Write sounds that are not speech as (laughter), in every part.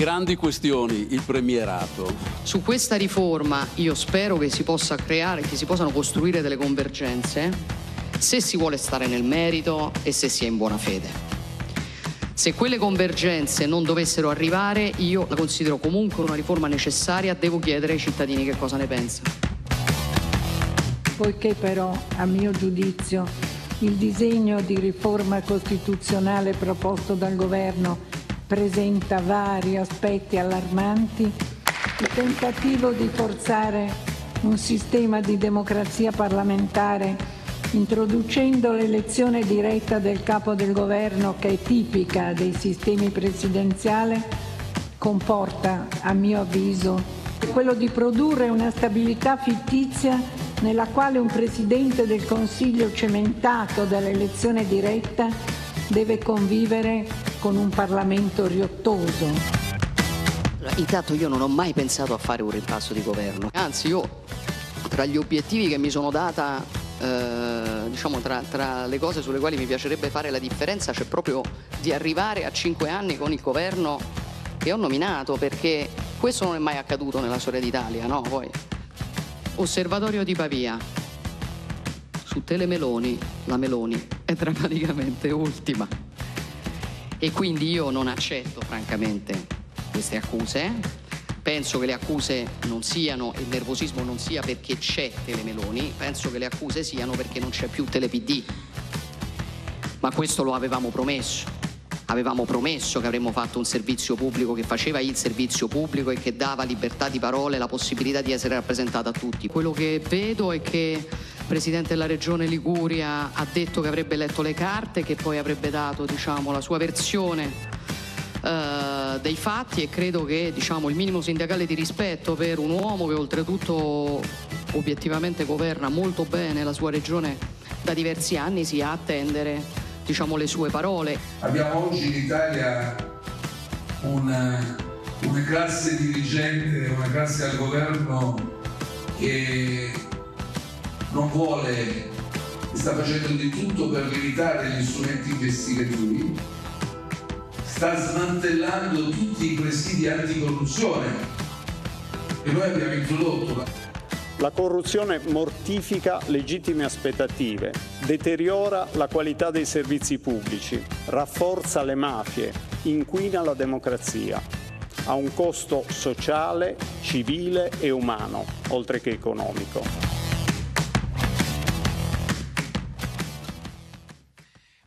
Grandi questioni, il premierato. Su questa riforma io spero che si possa creare, che si possano costruire delle convergenze, se si vuole stare nel merito e se si è in buona fede. Se quelle convergenze non dovessero arrivare, io la considero comunque una riforma necessaria, devo chiedere ai cittadini che cosa ne pensano. Poiché però, a mio giudizio, il disegno di riforma costituzionale proposto dal Governo presenta vari aspetti allarmanti, il tentativo di forzare un sistema di democrazia parlamentare introducendo l'elezione diretta del capo del governo che è tipica dei sistemi presidenziali comporta, a mio avviso, quello di produrre una stabilità fittizia nella quale un presidente del Consiglio cementato dall'elezione diretta deve convivere con un Parlamento riottoso. Intanto io non ho mai pensato a fare un ripasso di governo, anzi io tra gli obiettivi che mi sono data, eh, diciamo tra, tra, le cose sulle quali mi piacerebbe fare la differenza c'è proprio di arrivare a cinque anni con il governo che ho nominato perché questo non è mai accaduto nella storia d'Italia, no? Poi. Osservatorio di Pavia, tutte le meloni, la meloni è drammaticamente ultima. E quindi io non accetto francamente queste accuse. Penso che le accuse non siano, il nervosismo non sia perché c'è Telemeloni, penso che le accuse siano perché non c'è più Telepd. Ma questo lo avevamo promesso. Avevamo promesso che avremmo fatto un servizio pubblico che faceva il servizio pubblico e che dava libertà di parole e la possibilità di essere rappresentata a tutti. Quello che vedo è che presidente della regione Liguria ha detto che avrebbe letto le carte, che poi avrebbe dato diciamo, la sua versione eh, dei fatti e credo che diciamo, il minimo sindacale di rispetto per un uomo che oltretutto obiettivamente governa molto bene la sua regione da diversi anni sia attendere diciamo, le sue parole. Abbiamo oggi in Italia una, una classe dirigente, una classe al governo che non vuole, sta facendo di tutto per limitare gli strumenti investigativi, sta smantellando tutti i presidi anticorruzione che noi abbiamo introdotto. La corruzione mortifica legittime aspettative, deteriora la qualità dei servizi pubblici, rafforza le mafie, inquina la democrazia. Ha un costo sociale, civile e umano, oltre che economico.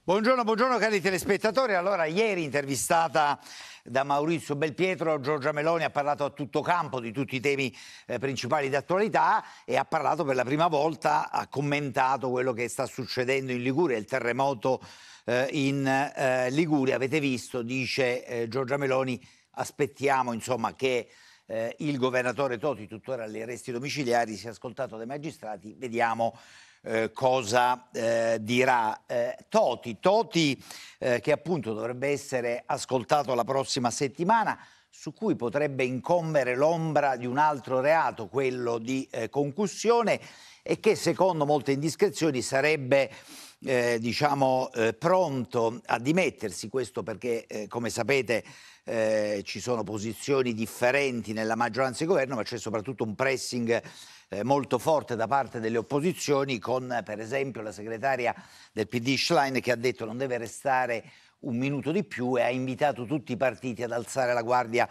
Buongiorno, buongiorno cari telespettatori. Allora, ieri intervistata da Maurizio Belpietro, Giorgia Meloni ha parlato a tutto campo di tutti i temi eh, principali d'attualità e ha parlato per la prima volta, ha commentato quello che sta succedendo in Liguria, il terremoto eh, in eh, Liguria. Avete visto, dice eh, Giorgia Meloni, aspettiamo insomma che eh, il governatore Toti, tuttora agli arresti domiciliari, sia ascoltato dai magistrati, vediamo eh, cosa eh, dirà eh, Toti. Toti eh, che appunto dovrebbe essere ascoltato la prossima settimana su cui potrebbe incombere l'ombra di un altro reato, quello di concussione, e che secondo molte indiscrezioni sarebbe eh, diciamo, eh, pronto a dimettersi, questo perché eh, come sapete ci sono posizioni differenti nella maggioranza di governo, ma c'è soprattutto un pressing eh, molto forte da parte delle opposizioni con eh, per esempio la segretaria del PD Schlein che ha detto non deve restare un minuto di più e ha invitato tutti i partiti ad alzare la guardia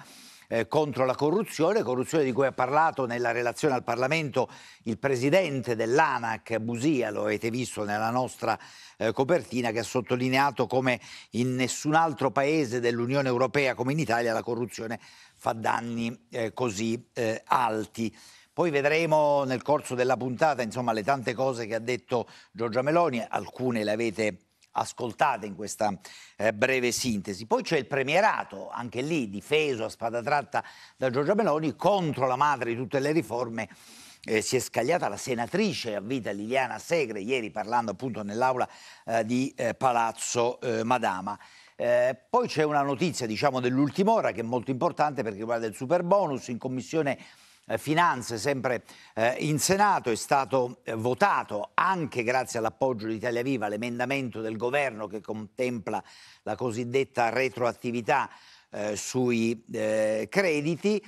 eh, contro la corruzione, corruzione di cui ha parlato nella relazione al Parlamento il presidente dell'ANAC Busia, lo avete visto nella nostra eh, copertina, che ha sottolineato come in nessun altro paese dell'Unione Europea come in Italia la corruzione fa danni eh, così eh, alti. Poi vedremo nel corso della puntata insomma, le tante cose che ha detto Giorgia Meloni, alcune le avete ascoltate in questa eh, breve sintesi. Poi c'è il premierato, anche lì difeso a spada tratta da Giorgia Meloni contro la madre di tutte le riforme. Eh, si è scagliata la senatrice a vita Liliana Segre, ieri parlando appunto nell'aula eh, di eh, Palazzo eh, Madama. Eh, poi c'è una notizia, diciamo, dell'ultima ora che è molto importante perché riguarda il super bonus. In commissione eh, finanze, sempre eh, in Senato, è stato eh, votato anche grazie all'appoggio di Italia Viva l'emendamento del governo che contempla la cosiddetta retroattività sui crediti.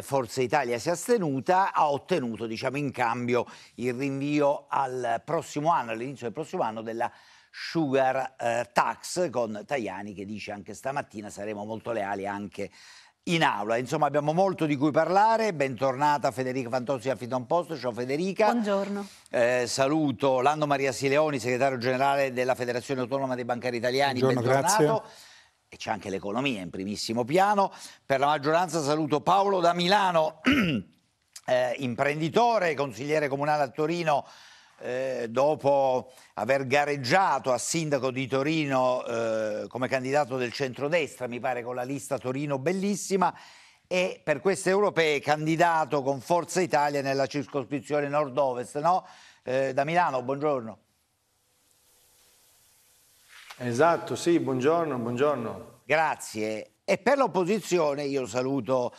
Forza Italia si è astenuta, ha ottenuto diciamo, in cambio il rinvio al prossimo anno, all'inizio del prossimo anno, della sugar tax con Tajani che dice anche stamattina saremo molto leali anche in aula. Insomma, abbiamo molto di cui parlare. Bentornata Federica Fantozzi a Fiton Post. Ciao Federica. Buongiorno. Eh, saluto Lando Maria Sileoni, segretario generale della Federazione Autonoma dei Bancari Italiani. Buongiorno, Bentornato. Grazie. E c'è anche l'economia in primissimo piano. Per la maggioranza saluto Paolo da Milano, (clears throat) eh, imprenditore, consigliere comunale a Torino eh, dopo aver gareggiato a sindaco di Torino eh, come candidato del centrodestra, mi pare con la lista Torino Bellissima, e per queste europee candidato con Forza Italia nella circoscrizione nord-ovest, no? eh, da Milano, buongiorno. Esatto, sì, buongiorno, buongiorno. Grazie. E per l'opposizione io saluto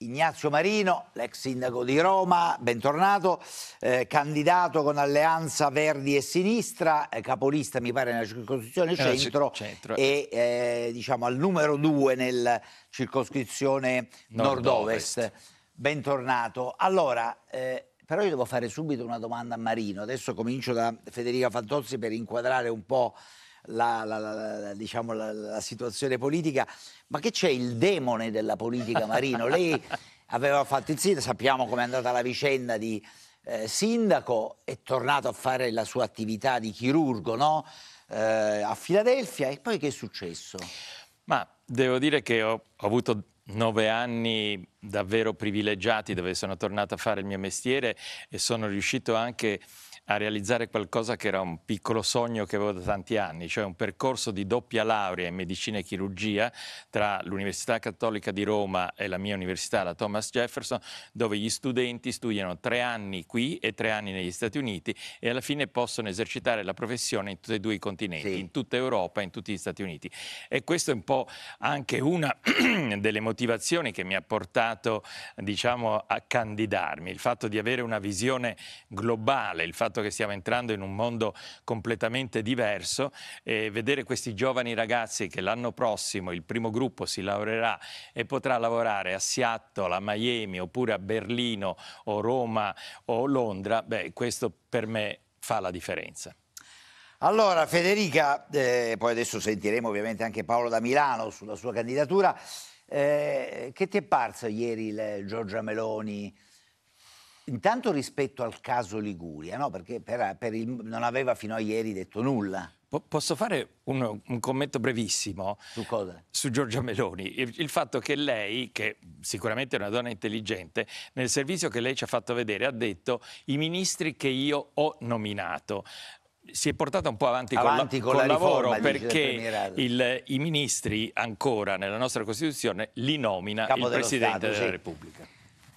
Ignazio Marino, l'ex sindaco di Roma, bentornato, eh, candidato con Alleanza Verdi e Sinistra, eh, capolista mi pare nella circoscrizione eh, centro, centro. e eh, diciamo al numero due nella circoscrizione nord-ovest. Nord bentornato. Allora, eh, però io devo fare subito una domanda a Marino, adesso comincio da Federica Fantozzi per inquadrare un po' la, la, la, diciamo, la situazione politica, ma che c'è il demone della politica Marino? Lei aveva fatto il sindaco, sappiamo com'è andata la vicenda di eh, sindaco, è tornato a fare la sua attività di chirurgo no? eh, a Filadelfia e poi che è successo? Ma devo dire che ho, ho avuto nove anni davvero privilegiati dove sono tornato a fare il mio mestiere e sono riuscito anche a a realizzare qualcosa che era un piccolo sogno che avevo da tanti anni, cioè un percorso di doppia laurea in medicina e chirurgia tra l'Università Cattolica di Roma e la mia università, la Thomas Jefferson, dove gli studenti studiano tre anni qui e tre anni negli Stati Uniti e alla fine possono esercitare la professione in tutti e due i continenti, sì. in tutta Europa e in tutti gli Stati Uniti. E questa è un po' anche una (clears throat) delle motivazioni che mi ha portato diciamo, a candidarmi, il fatto di avere una visione globale, il fatto fatto che stiamo entrando in un mondo completamente diverso e vedere questi giovani ragazzi che l'anno prossimo il primo gruppo si laureerà e potrà lavorare a Seattle, a Miami oppure a Berlino o Roma o Londra, beh, questo per me fa la differenza. Allora Federica, eh, poi adesso sentiremo ovviamente anche Paolo da Milano sulla sua candidatura, eh, che ti è parso ieri il Giorgia Meloni? Intanto rispetto al caso Liguria, no? perché per, per il, non aveva fino a ieri detto nulla. posso fare un, un, commento brevissimo? Su cosa? Su Giorgia Meloni. Il, il, fatto che lei, che sicuramente è una donna intelligente, nel servizio che lei ci ha fatto vedere ha detto i ministri che io ho nominato. Si è portata un po' avanti, avanti con, il la la lavoro perché il, i ministri ancora nella nostra Costituzione li nomina Capo il Presidente Stato, della sì. Repubblica.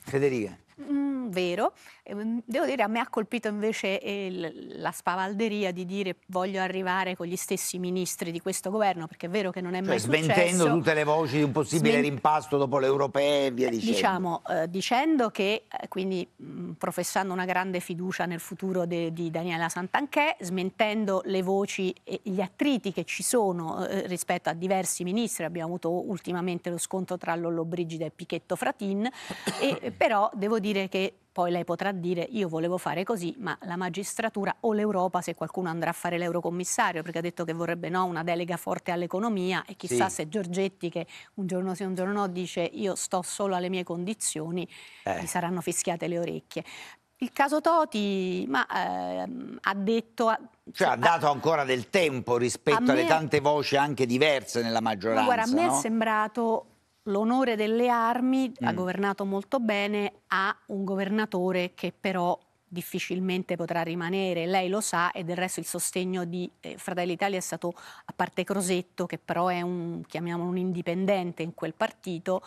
Federica. Mm, vero, mm, devo dire a me ha colpito invece eh, il, la spavalderia di dire voglio arrivare con gli stessi ministri di questo governo perché è vero che non è cioè, mai successo. smentendo tutte le voci di un possibile Sven... rimpasto dopo le europee e via eh, dicendo. Diciamo, eh, dicendo che, eh, quindi mh, mm, professando una grande fiducia nel futuro de, di Daniela Santanchè, smentendo le voci e gli attriti che ci sono eh, rispetto a diversi ministri, abbiamo avuto ultimamente lo scontro tra Lollobrigida e Pichetto Fratin, e, però devo dire che poi lei potrà dire io volevo fare così, ma la magistratura o l'Europa, se qualcuno andrà a fare l'eurocommissario, perché ha detto che vorrebbe no, una delega forte all'economia e chissà sì. se Giorgetti, che un giorno sì, un giorno no, dice io sto solo alle mie condizioni, eh. gli saranno fischiate le orecchie. Il caso Toti ma, eh, ha detto... Cioè, cioè, ha dato ancora del tempo rispetto alle tante voci anche diverse nella maggioranza. Guarda, a me no? è sembrato l'onore delle armi mm. ha governato molto bene a un governatore che però difficilmente potrà rimanere, lei lo sa e del resto il sostegno di eh, Fratelli Italia è stato, a parte Crosetto che però è un, chiamiamolo un indipendente in quel partito,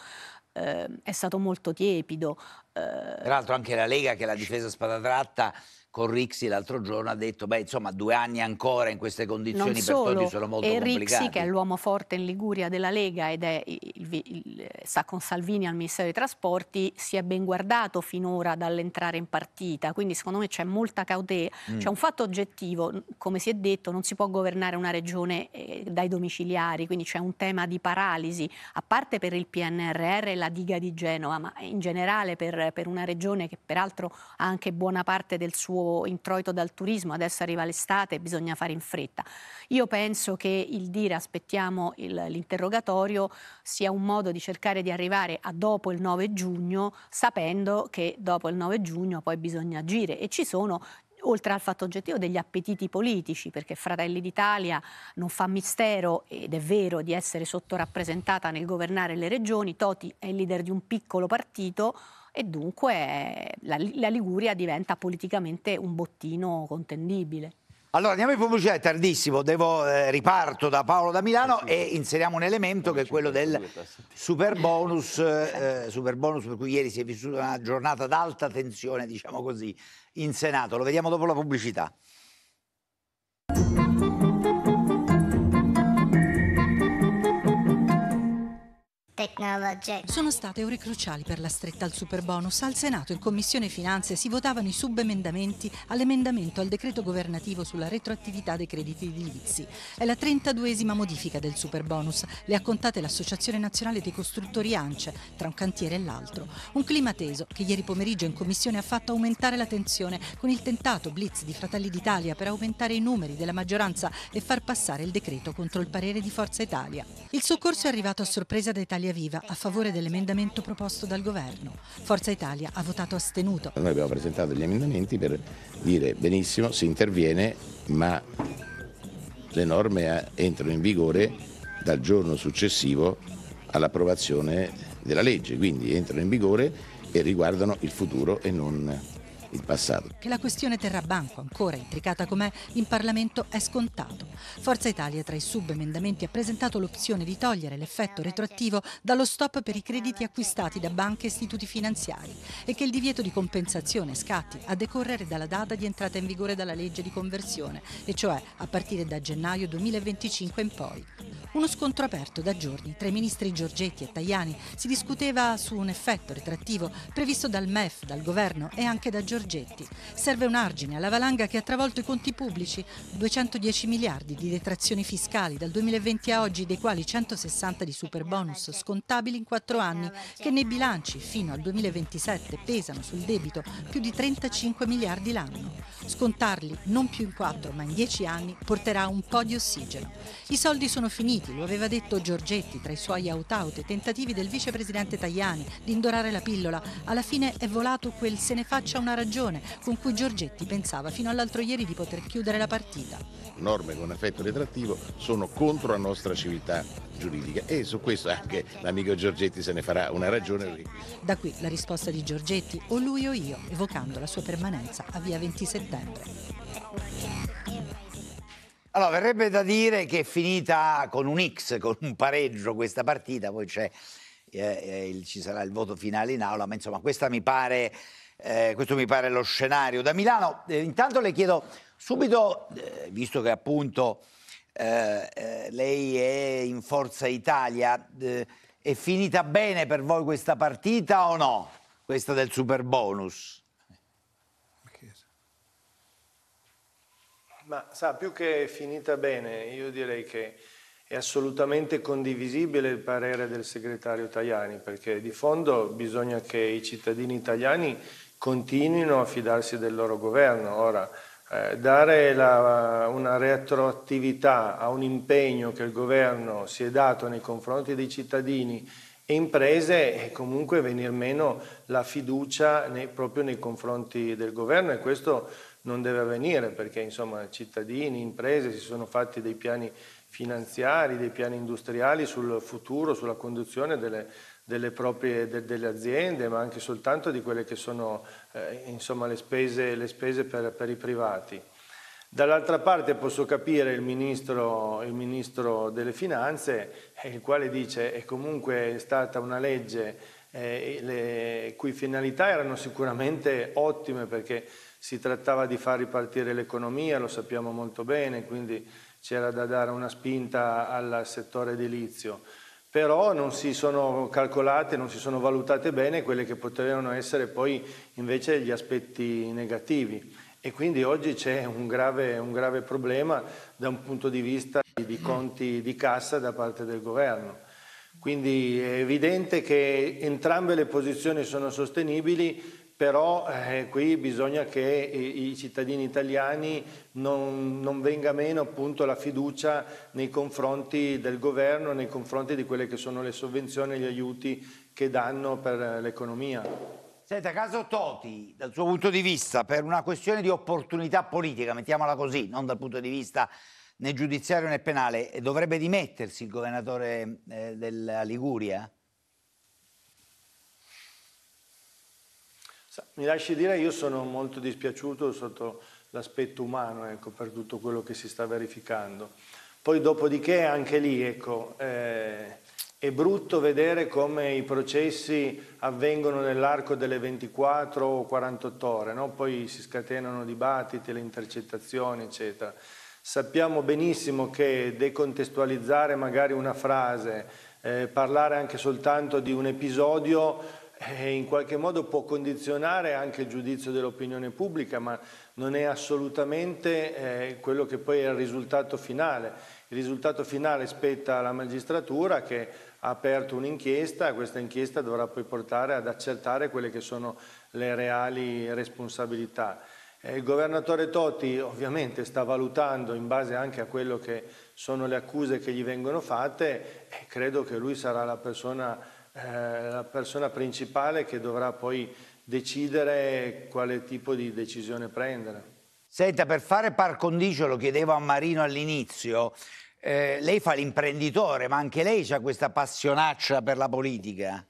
eh, è stato molto tiepido. Eh... Tra l'altro anche la Lega che l'ha difesa a spada tratta con Rixi l'altro giorno ha detto, beh insomma due anni ancora in queste condizioni non per solo, sono molto e complicati. Rixi che è l'uomo forte in Liguria della Lega ed è, il, il, il, sta con Salvini al Ministero dei Trasporti, si è ben guardato finora dall'entrare in partita, quindi secondo me c'è molta cautela, mm. c'è un fatto oggettivo, come si è detto non si può governare una regione eh, dai domiciliari, quindi c'è un tema di paralisi, a parte per il PNRR e la diga di Genova, ma in generale per, per una regione che peraltro ha anche buona parte del suo introito dal turismo, adesso arriva l'estate e bisogna fare in fretta. Io penso che il dire aspettiamo il, l'interrogatorio sia un modo di cercare di arrivare a dopo il 9 giugno, sapendo che dopo il 9 giugno poi bisogna agire e ci sono oltre al fatto oggettivo degli appetiti politici, perché Fratelli d'Italia non fa mistero, ed è vero, di essere sottorappresentata nel governare le regioni, Toti è il leader di un piccolo partito, e dunque la, la Liguria diventa politicamente un bottino contendibile. Allora andiamo in pubblicità, è tardissimo, Devo, eh, riparto da Paolo da Milano eh, e inseriamo un elemento che è quello del super bonus, (laughs) eh, super bonus per cui ieri si è vissuta una giornata d'alta tensione, diciamo così, in Senato. Lo vediamo dopo la pubblicità. Sono state ore cruciali per la stretta al superbonus. Al Senato in Commissione Finanze si votavano i subemendamenti all'emendamento al decreto governativo sulla retroattività dei crediti edilizi. È la 32esima modifica del superbonus. Le ha contate l'Associazione Nazionale dei Costruttori ANCE tra un cantiere e l'altro. Un clima teso che ieri pomeriggio in Commissione ha fatto aumentare la tensione con il tentato blitz di Fratelli d'Italia per aumentare i numeri della maggioranza e far passare il decreto contro il parere di Forza Italia. Il soccorso è arrivato a sorpresa da Italia Viva a favore dell'emendamento proposto dal governo. Forza Italia ha votato astenuto. Noi abbiamo presentato gli emendamenti per dire benissimo, si interviene, ma le norme eh, entrano in vigore dal giorno successivo all'approvazione della legge, quindi entrano in vigore e riguardano il futuro e non il futuro in passato. Che la questione Terrabanco, ancora intricata com'è, in Parlamento è scontato. Forza Italia tra i subemendamenti ha presentato l'opzione di togliere l'effetto retroattivo dallo stop per i crediti acquistati da banche e istituti finanziari e che il divieto di compensazione scatti a decorrere dalla data di entrata in vigore della legge di conversione, e cioè a partire da gennaio 2025 in poi. Uno scontro aperto da giorni tra i ministri Giorgetti e Tajani si discuteva su un effetto retrattivo previsto dal MEF, dal governo e anche da Giorgetti. Serve un argine alla valanga che ha travolto i conti pubblici, 210 miliardi di detrazioni fiscali dal 2020 a oggi, dei quali 160 di super bonus scontabili in quattro anni, che nei bilanci fino al 2027 pesano sul debito più di 35 miliardi l'anno. Scontarli non più in quattro ma in dieci anni porterà un po' di ossigeno. I soldi sono finiti Uniti, lo aveva detto Giorgetti tra i suoi out-out e tentativi del vicepresidente Tajani di indorare la pillola, alla fine è volato quel se ne faccia una ragione con cui Giorgetti pensava fino all'altro ieri di poter chiudere la partita. Norme con effetto retrattivo sono contro la nostra civiltà giuridica e su questo anche l'amico Giorgetti se ne farà una ragione. Da qui la risposta di Giorgetti o lui o io, evocando la sua permanenza a via 20 settembre. Allora, verrebbe da dire che è finita con un X, con un pareggio questa partita, poi eh, eh, il, ci sarà il voto finale in aula, ma insomma mi pare, eh, questo mi pare lo scenario. Da Milano, eh, intanto le chiedo subito, eh, visto che appunto eh, lei è in Forza Italia, è finita bene per voi questa partita o no? Questa del super bonus? Ma sa, più che finita bene, io direi che è assolutamente condivisibile il parere del segretario Tajani, perché di fondo bisogna che i cittadini italiani continuino a fidarsi del loro governo. Ora, eh, dare la, una retroattività a un impegno che il governo si è dato nei confronti dei cittadini e imprese è comunque venir meno la fiducia nei, proprio nei confronti del governo e questo non deve avvenire perché insomma, cittadini, imprese si sono fatti dei piani finanziari, dei piani industriali sul futuro, sulla conduzione delle, delle proprie de, delle aziende, ma anche soltanto di quelle che sono eh, insomma, le spese, le spese per, per, i privati. Dall'altra parte posso capire il ministro, il ministro delle Finanze, eh, il quale dice che è comunque stata una legge eh, le cui finalità erano sicuramente ottime perché si trattava di far ripartire l'economia, lo sappiamo molto bene, quindi c'era da dare una spinta al settore edilizio però non si sono calcolate, non si sono valutate bene quelle che potevano essere poi invece gli aspetti negativi e quindi oggi c'è un grave, un grave problema da un punto di vista di conti di cassa da parte del governo. Quindi è evidente che entrambe le posizioni sono sostenibili, però eh, qui bisogna che i, eh, i cittadini italiani non, non, venga meno appunto la fiducia nei confronti del governo, nei confronti di quelle che sono le sovvenzioni e gli aiuti che danno per eh, l'economia. Senta, caso Toti, dal suo punto di vista, per una questione di opportunità politica, mettiamola così, non dal punto di vista né giudiziario né penale, dovrebbe dimettersi il governatore eh, della Liguria? Mi lasci dire, io sono molto dispiaciuto sotto l'aspetto umano ecco, per tutto quello che si sta verificando. Poi dopodiché anche lì ecco, eh, è brutto vedere come i processi avvengono nell'arco delle 24 o 48 ore, no? poi si scatenano dibattiti, le intercettazioni, eccetera. Sappiamo benissimo che decontestualizzare magari una frase, eh, parlare anche soltanto di un episodio eh, in qualche modo può condizionare anche il giudizio dell'opinione pubblica, ma non è assolutamente eh, quello che poi è il risultato finale. Il risultato finale spetta alla magistratura che ha aperto un'inchiesta e questa inchiesta dovrà poi portare ad accertare quelle che sono le reali responsabilità. Eh, il governatore Totti ovviamente sta valutando in base anche a quello che sono le accuse che gli vengono fatte e credo che lui sarà la persona eh, la persona principale che dovrà poi decidere quale tipo di decisione prendere. Senta, per fare par condicio, lo chiedevo a Marino all'inizio, eh, lei fa l'imprenditore, ma anche lei ha questa passionaccia per la politica.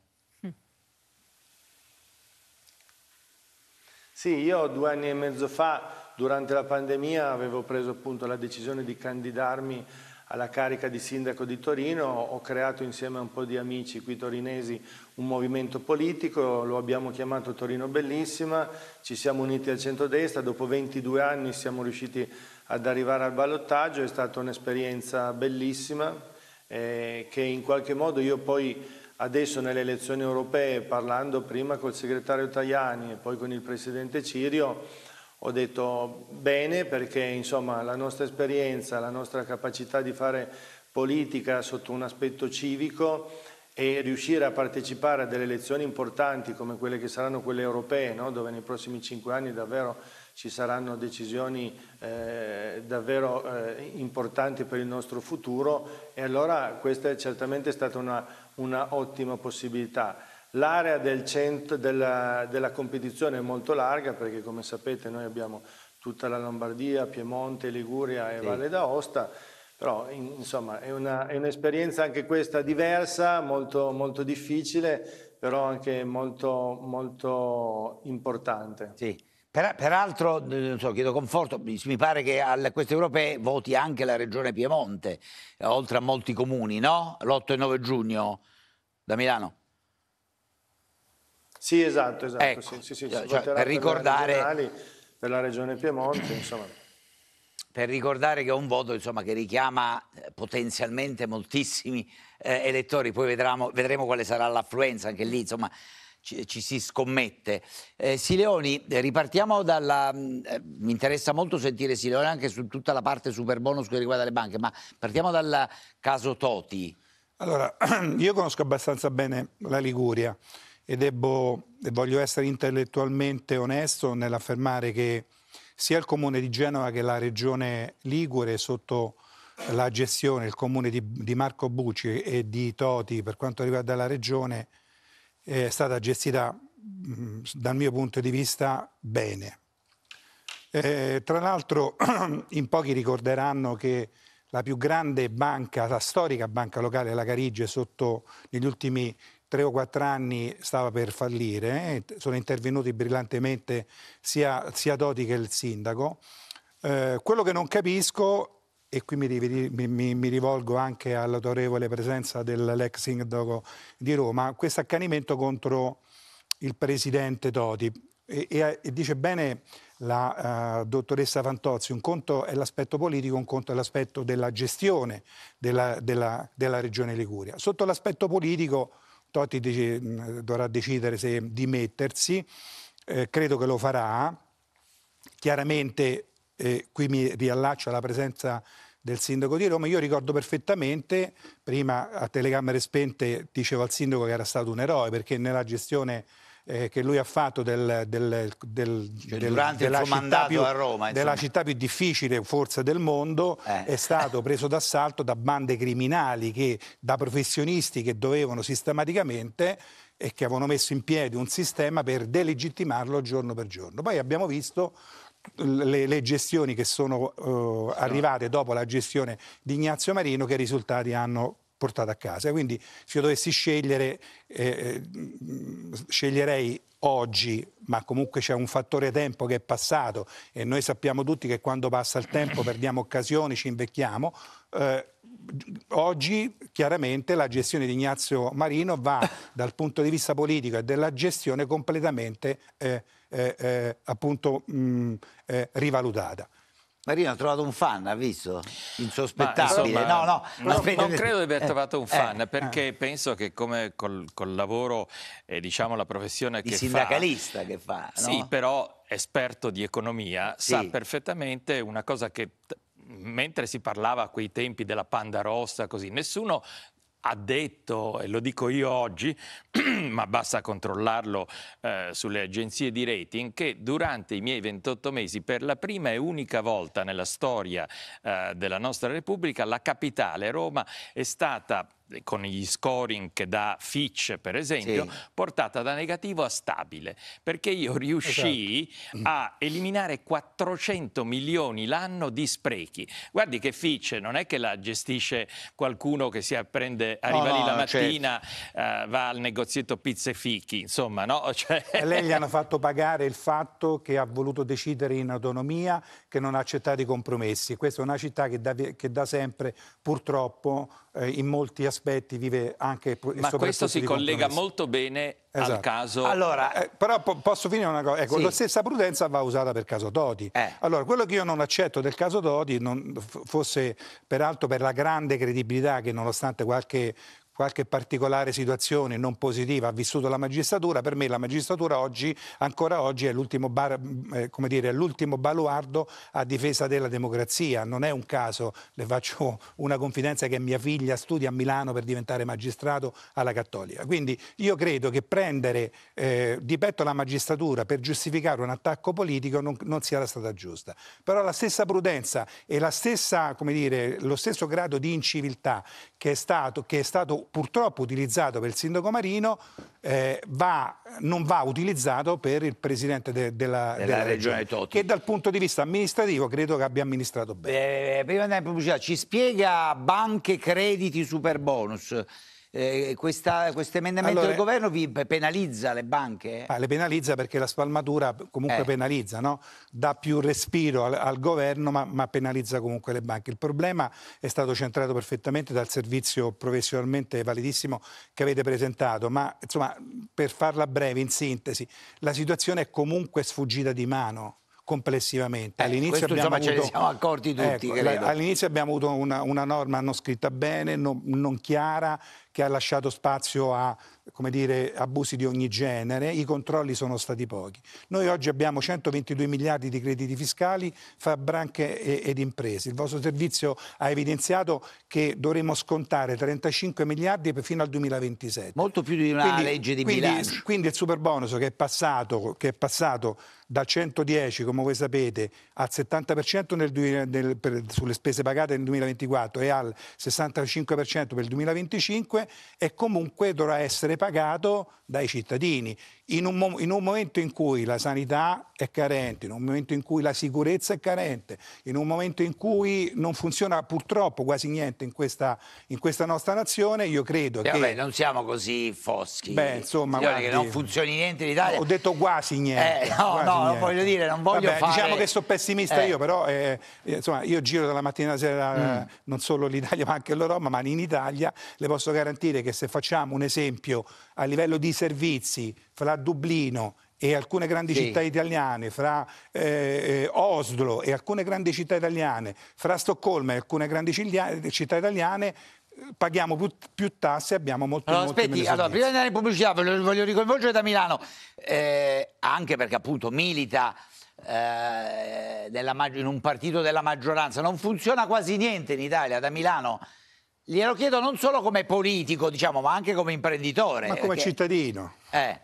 Sì, io due anni e mezzo fa, durante la pandemia, avevo preso appunto la decisione di candidarmi alla carica di sindaco di Torino, ho creato insieme a un po' di amici qui torinesi un movimento politico, lo abbiamo chiamato Torino Bellissima, ci siamo uniti al centrodestra, dopo 22 anni siamo riusciti ad arrivare al ballottaggio, è stata un'esperienza bellissima eh, che in qualche modo io poi adesso nelle elezioni europee, parlando prima col segretario Tajani e poi con il presidente Cirio, ho detto bene perché insomma, la nostra esperienza, la nostra capacità di fare politica sotto un aspetto civico e riuscire a partecipare a delle elezioni importanti come quelle che saranno quelle europee, no? dove nei prossimi cinque anni davvero ci saranno decisioni eh, davvero eh, importanti per il nostro futuro e allora questa è certamente stata una, una ottima possibilità. L'area del della, della competizione è molto larga perché come sapete noi abbiamo tutta la Lombardia, Piemonte, Liguria e sì. Valle d'Aosta, però in, insomma è, un'esperienza un anche questa diversa, molto, molto difficile, però anche molto, molto importante. Sì. Per, peraltro, eh, so, chiedo conforto, mi pare che a queste europee voti anche la regione Piemonte, oltre a molti comuni, no? L'8 e 9 giugno da Milano. Sì, esatto, esatto. Ecco, sì, sì, sì, cioè, cioè per ricordare... Per la regione Piemonte, insomma per ricordare che è un voto insomma, che richiama eh, potenzialmente moltissimi eh, elettori, poi vedremo, vedremo, quale sarà l'affluenza, anche lì insomma, ci, ci, si scommette. Eh, Sileoni, ripartiamo dalla... Mm, eh, mi interessa molto sentire Sileoni anche su tutta la parte super bonus che riguarda le banche, ma partiamo dal caso Toti. Allora, (clears throat) io conosco abbastanza bene la Liguria e, debbo, e voglio essere intellettualmente onesto nell'affermare che sia il comune di Genova che la regione Ligure sotto la gestione, il comune di, di Marco Bucci e di Toti per quanto riguarda la regione è stata gestita mh, dal mio punto di vista bene. Eh, tra l'altro (clears throat) in pochi ricorderanno che la più grande banca, la storica banca locale, la Carige, sotto negli ultimi tre o quattro anni stava per fallire, eh, sono intervenuti brillantemente sia, sia Dodi che il sindaco. Eh, quello che non capisco, e qui mi, mi, mi rivolgo anche all'autorevole presenza dell'ex sindaco di Roma, questo accanimento contro il presidente Dodi. E, e, e dice bene la uh, dottoressa Fantozzi, un conto è l'aspetto politico, un conto è l'aspetto della gestione della, della, della regione Liguria. Sotto l'aspetto politico Totti dice, mm, dovrà decidere se dimettersi, eh, credo che lo farà. Chiaramente eh, qui mi riallaccio alla presenza del sindaco di Roma, io ricordo perfettamente, prima a telecamere spente dicevo al sindaco che era stato un eroe perché nella gestione eh, che lui ha fatto del, del, del, cioè, della, mandato più, Roma, della, città più, difficile forse del mondo eh. è stato preso d'assalto da bande criminali, che, da professionisti che dovevano sistematicamente e che avevano messo in piedi un sistema per delegittimarlo giorno per giorno. Poi abbiamo visto le, le, gestioni che sono uh, arrivate dopo la gestione di Ignazio Marino che risultati hanno portata a casa. Quindi se io dovessi scegliere, eh, eh, sceglierei oggi, ma comunque c'è un fattore tempo che è passato e noi sappiamo tutti che quando passa il tempo (clears throat) perdiamo occasioni, ci invecchiamo. Eh, oggi chiaramente la gestione di Ignazio Marino va (laughs) dal punto di vista politico e della gestione completamente eh, eh, eh appunto, mh, mm, eh, rivalutata. Marino ha trovato un fan, ha visto? Insospettabile. Ma, insomma, no, no, non, aspetta... non credo di aver eh, trovato un eh, fan, eh, perché eh. penso che come col, col lavoro e eh, diciamo la professione Il che sindacalista che fa. No? Sì, però esperto di economia sì. sa perfettamente una cosa che mentre si parlava a quei tempi della panda rossa, così, nessuno ha detto, e lo dico io oggi, (clears throat) ma basta controllarlo eh, sulle agenzie di rating, che durante i miei 28 mesi, per la prima e unica volta nella storia eh, della nostra Repubblica, la capitale Roma è stata con gli scoring che dà Fitch per esempio, sì. portata da negativo a stabile, perché io riuscii esatto. a eliminare 400 milioni l'anno di sprechi. Guardi che Fitch non è che la gestisce qualcuno che si apprende, arriva no, lì la cioè mattina, certo. uh, va al negozietto pizze fichi, insomma, no? (laughs) Cioè... lei gli hanno fatto pagare il fatto che ha voluto decidere in autonomia, che non ha accettato i compromessi. Questa è una città che da, che da sempre, purtroppo, eh, in molti aspetti aspetti vive anche Ma questo si collega molto bene esatto. al caso. Allora, eh, però po posso finire una cosa. Ecco, sì. la stessa prudenza va usata per caso Dodi. Eh. Allora, quello che io non accetto del caso Dodi, non, fosse peraltro per la grande credibilità che nonostante qualche qualche particolare situazione non positiva ha vissuto la magistratura, per me la magistratura oggi, ancora oggi è l'ultimo, bar, eh, dire, è l'ultimo baluardo a difesa della democrazia. Non è un caso, le faccio una confidenza, che mia figlia studia a Milano per diventare magistrato alla Cattolica. Quindi io credo che prendere eh, di petto la magistratura per giustificare un attacco politico non, non sia stata giusta. Però la stessa prudenza e la stessa, dire, lo stesso grado di inciviltà che è stato, che è stato purtroppo utilizzato per il sindaco Marino eh, va, non va utilizzato per il presidente de, della, della, della, regione, regione Totti. che dal punto di vista amministrativo credo che abbia amministrato bene. Eh, prima di andare in pubblicità, ci spiega banche crediti super bonus eh, questo emendamento allora, del governo vi penalizza le banche? Ah, le penalizza perché la spalmatura comunque eh. penalizza, no? dà più respiro al, al governo ma, ma, penalizza comunque le banche. Il problema è stato centrato perfettamente dal servizio professionalmente validissimo che avete presentato, ma insomma, per farla breve, in sintesi, la situazione è comunque sfuggita di mano complessivamente. Eh, all'inizio, abbiamo, avuto... ecco, all abbiamo avuto, una, una, norma non scritta bene, non, non chiara, che ha lasciato spazio a dire, abusi di ogni genere, i controlli sono stati pochi. Noi oggi abbiamo 122 miliardi di crediti fiscali fra branche ed imprese. Il vostro servizio ha evidenziato che dovremo scontare 35 miliardi fino al 2027. Molto più di una quindi, legge di quindi, bilancio. Quindi il super bonus che è passato, che è passato dal 110, come voi sapete, al 70% nel, nel, per, sulle spese pagate nel 2024 e al 65% per il 2025, e comunque dovrà essere pagato dai cittadini. In un, in un, momento in cui la sanità è carente, in un momento in cui la sicurezza è carente, in un momento in cui non funziona purtroppo quasi niente in questa, in questa nostra nazione, io credo e che... Vabbè, non siamo così foschi. Beh, insomma... Guardi, che non funzioni niente in Italia. Ho detto quasi niente. Eh, no, quasi no, niente. voglio dire, non voglio Vabbè, diciamo fare... Diciamo che sono pessimista eh. io, però eh, eh insomma, io giro dalla mattina alla sera eh, mm. non solo l'Italia ma anche l'Europa, ma in Italia le posso garantire che se facciamo un esempio a livello di servizi fra Dublino e alcune grandi sì. città italiane, fra eh, eh, Oslo e alcune grandi città italiane, fra Stoccolma e alcune grandi città italiane, eh, paghiamo più, più tasse e abbiamo molto allora, molto aspetti, allora, prima di andare in pubblicità voglio, voglio ricoinvolgere da Milano, eh, anche perché appunto milita eh, della, in un partito della maggioranza, non funziona quasi niente in Italia, da Milano. Glielo chiedo non solo come politico, diciamo, ma anche come imprenditore. Ma come perché, eh, cittadino. Eh.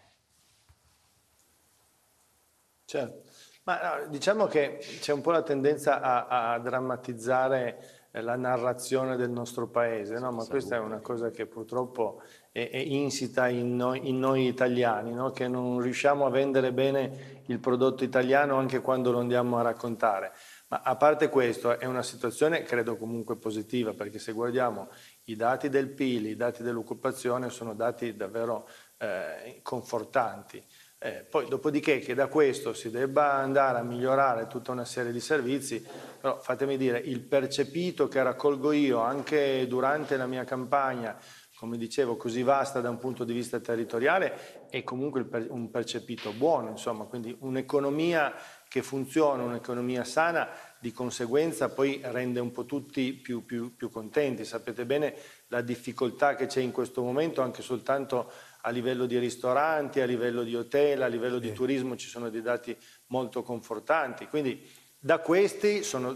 Certo, ma no, diciamo che c'è un po' la tendenza a, a drammatizzare eh, la narrazione del nostro paese, no? ma questa è una cosa che purtroppo è, è insita in noi, in noi italiani, no? che non riusciamo a vendere bene il prodotto italiano anche quando lo andiamo a raccontare. Ma a parte questo è una situazione credo comunque positiva, perché se guardiamo i dati del PIL, i dati dell'occupazione sono dati davvero eh, confortanti. Eh, poi dopodiché che da questo si debba andare a migliorare tutta una serie di servizi, però fatemi dire, il percepito che raccolgo io anche durante la mia campagna, come dicevo, così vasta da un punto di vista territoriale, è comunque un percepito buono, insomma, quindi un'economia che funziona, un'economia sana, di conseguenza poi rende un po' tutti più, più, più contenti. Sapete bene la difficoltà che c'è in questo momento anche soltanto a livello di ristoranti, a livello di hotel, a livello di turismo ci sono dei dati molto confortanti. Quindi da questi sono,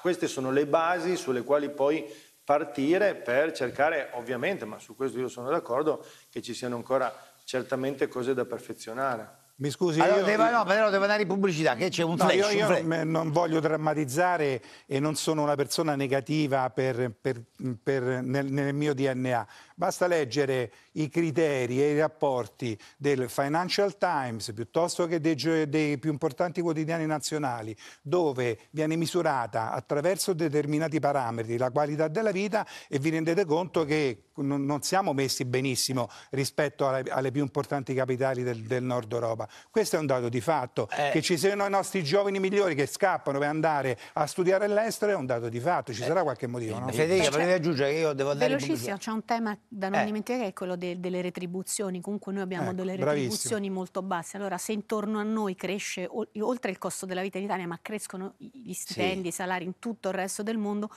queste sono le basi sulle quali poi partire per cercare, ovviamente, ma su questo io sono d'accordo, che ci siano ancora certamente cose da perfezionare. Mi scusi, allora, io... devo, no, però devo andare in pubblicità, che c'è un no, flash. Io, io non, non voglio drammatizzare e non sono una persona negativa per, per, per, nel, nel mio DNA, Basta leggere i criteri e i rapporti del Financial Times piuttosto che dei, dei più importanti quotidiani nazionali, dove viene misurata attraverso determinati parametri la qualità della vita e vi rendete conto che non siamo messi benissimo rispetto alle, alle più importanti capitali del, del, nord Europa. Questo è un dato di fatto. Eh. Che ci siano i nostri giovani migliori che scappano per andare a studiare all'estero è un dato di fatto. Ci eh. sarà qualche motivo. No? Federica, volevi aggiungere che io devo andare Velocissimo, c'è un tema da non eh. dimenticare è quello de- delle retribuzioni, comunque noi abbiamo ecco, delle retribuzioni bravissimo. molto basse, allora se intorno a noi cresce, o- oltre il costo della vita in Italia, ma crescono gli stipendi, sì. i salari in tutto il resto del mondo,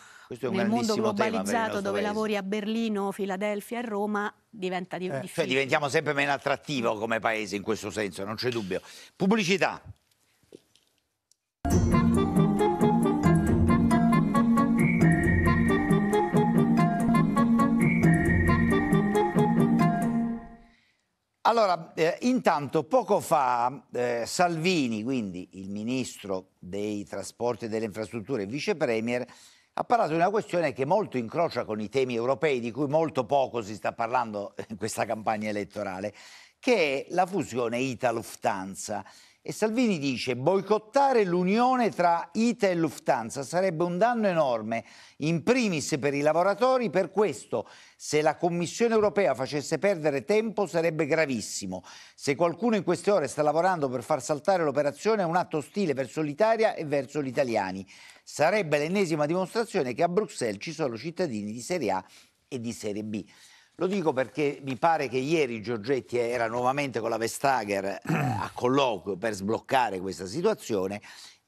nel mondo globalizzato dove paese. lavori a Berlino, Filadelfia e Roma, diventa di- eh. Cioè, difficile. Cioè diventiamo sempre meno attrattivo come paese in questo senso, non c'è dubbio. Pubblicità. Allora, eh, intanto poco fa eh, Salvini, quindi il ministro dei trasporti e delle infrastrutture e vice premier, ha parlato di una questione che molto incrocia con i temi europei, di cui molto poco si sta parlando in questa campagna elettorale, che è la fusione italo lufthansa e Salvini dice boicottare l'unione tra ITA e Lufthansa sarebbe un danno enorme, in primis per i lavoratori, per questo se la Commissione europea facesse perdere tempo sarebbe gravissimo. Se qualcuno in queste ore sta lavorando per far saltare l'operazione è un atto ostile verso l'Italia e verso gli italiani. Sarebbe l'ennesima dimostrazione che a Bruxelles ci sono cittadini di serie A e di serie B. Lo dico perché mi pare che ieri Giorgetti era nuovamente con la Vestager eh, a colloquio per sbloccare questa situazione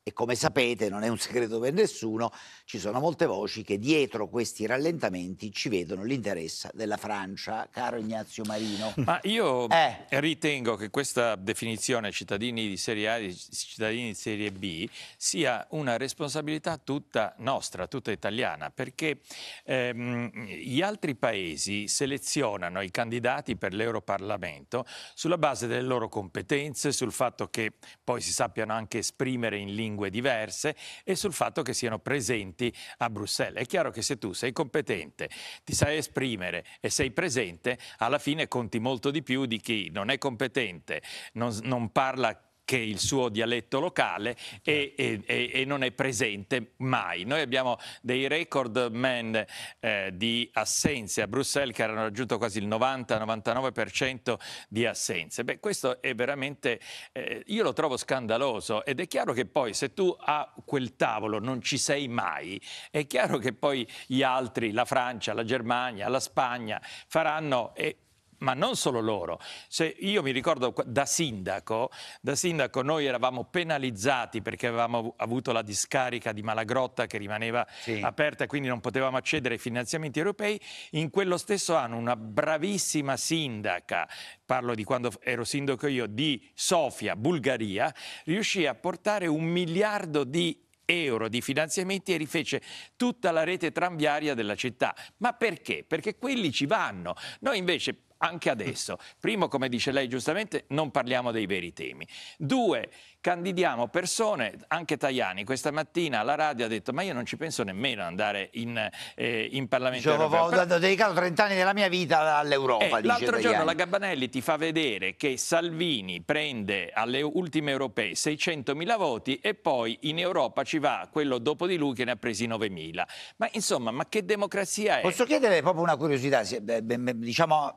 e come sapete, non è un segreto per nessuno, ci sono molte voci che dietro questi rallentamenti ci vedono l'interesse della Francia, caro Ignazio Marino. Ma io eh. ritengo che questa definizione cittadini di serie A e cittadini di serie B sia una responsabilità tutta nostra, tutta italiana, perché ehm, gli altri paesi selezionano i candidati per l'Europarlamento sulla base delle loro competenze, sul fatto che poi si sappiano anche esprimere in lingua lingue diverse e sul fatto che siano presenti a Bruxelles. È chiaro che se tu sei competente, ti sai esprimere e sei presente, alla fine conti molto di più di chi non è competente, non, non parla che il suo dialetto locale certo. e, e, e non è presente mai. Noi abbiamo dei record men eh, di assenze a Bruxelles che hanno raggiunto quasi il 90-99% di assenze. Beh, questo è veramente, eh, io lo trovo scandaloso ed è chiaro che poi se tu a quel tavolo non ci sei mai, è chiaro che poi gli altri, la Francia, la Germania, la Spagna, faranno... Eh, ma non solo loro. Se io mi ricordo da sindaco, da sindaco noi eravamo penalizzati perché avevamo avuto la discarica di Malagrotta che rimaneva sì. aperta e quindi non potevamo accedere ai finanziamenti europei. In quello stesso anno una bravissima sindaca, parlo di quando ero sindaco io, di Sofia, Bulgaria, riuscì a portare un miliardo di euro di finanziamenti e rifece tutta la rete tranviaria della città. Ma perché? Perché quelli ci vanno. Noi invece anche adesso. Primo, come dice lei giustamente, non parliamo dei veri temi. Due, candidiamo persone, anche Tajani questa mattina alla radio ha detto ma io non ci penso nemmeno ad andare in, eh, in Parlamento Dicevo, europeo. Ho però... dato dedicato 30 anni della mia vita all'Europa. Eh, l'altro giorno la Gabbanelli ti fa vedere che Salvini prende alle ultime europee 600.000 voti e poi in Europa ci va quello dopo di lui che ne ha presi 9.000. Ma insomma, ma che democrazia è? Posso chiedere proprio una curiosità, diciamo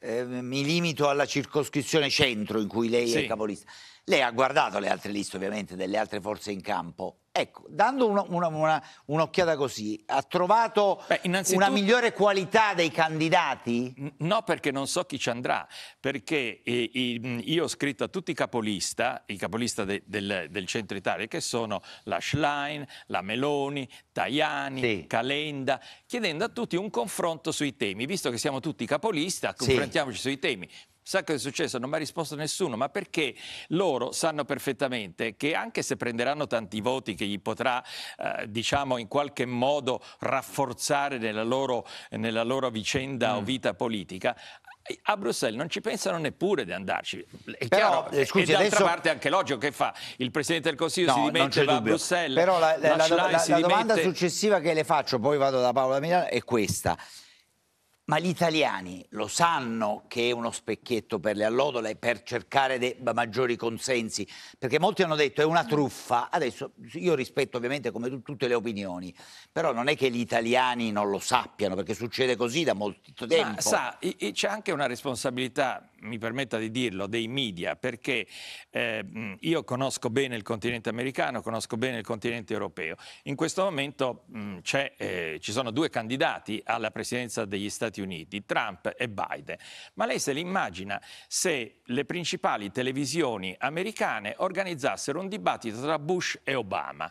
eh, mi limito alla circoscrizione centro in cui lei sì. è capolista. Lei ha guardato le altre liste ovviamente delle altre forze in campo. Ecco, dando una, una, una, un'occhiata così, ha trovato Beh, innanzitutto... una migliore qualità dei candidati? No, perché non so chi ci andrà, perché eh, io ho scritto a tutti i capolista, i capolista de, del, del, centro Italia, che sono la Schlein, la Meloni, Tajani, sì. Calenda, chiedendo a tutti un confronto sui temi, visto che siamo tutti capolista, confrontiamoci sì. sui temi Sa cosa è successo? Non mi ha risposto nessuno, ma perché loro sanno perfettamente che anche se prenderanno tanti voti che gli potrà, eh, diciamo, in qualche modo rafforzare nella loro, nella loro vicenda mm. o vita politica, a Bruxelles non ci pensano neppure di andarci. È però, chiaro, eh, scusi, e d'altra adesso... parte è anche logico che fa il Presidente del Consiglio no, si dimette va dubbio. a Bruxelles. Però la, la, la, la dimette... domanda successiva che le faccio, poi vado da Paola Milano, è questa. Ma gli italiani lo sanno che è uno specchietto per le allodole per cercare dei maggiori consensi, perché molti hanno detto è una truffa. Adesso io rispetto ovviamente come tutte le opinioni, però non è che gli italiani non lo sappiano, perché succede così da molto tempo. Ma sa, c'è anche una responsabilità, mi permetta di dirlo, dei media, perché eh, io conosco bene il continente americano, conosco bene il continente europeo. In questo momento mh, eh, ci sono due candidati alla presidenza degli Stati Uniti Stati Uniti, Trump e Biden. Ma lei se l'immagina se le principali televisioni americane organizzassero un dibattito tra Bush e Obama?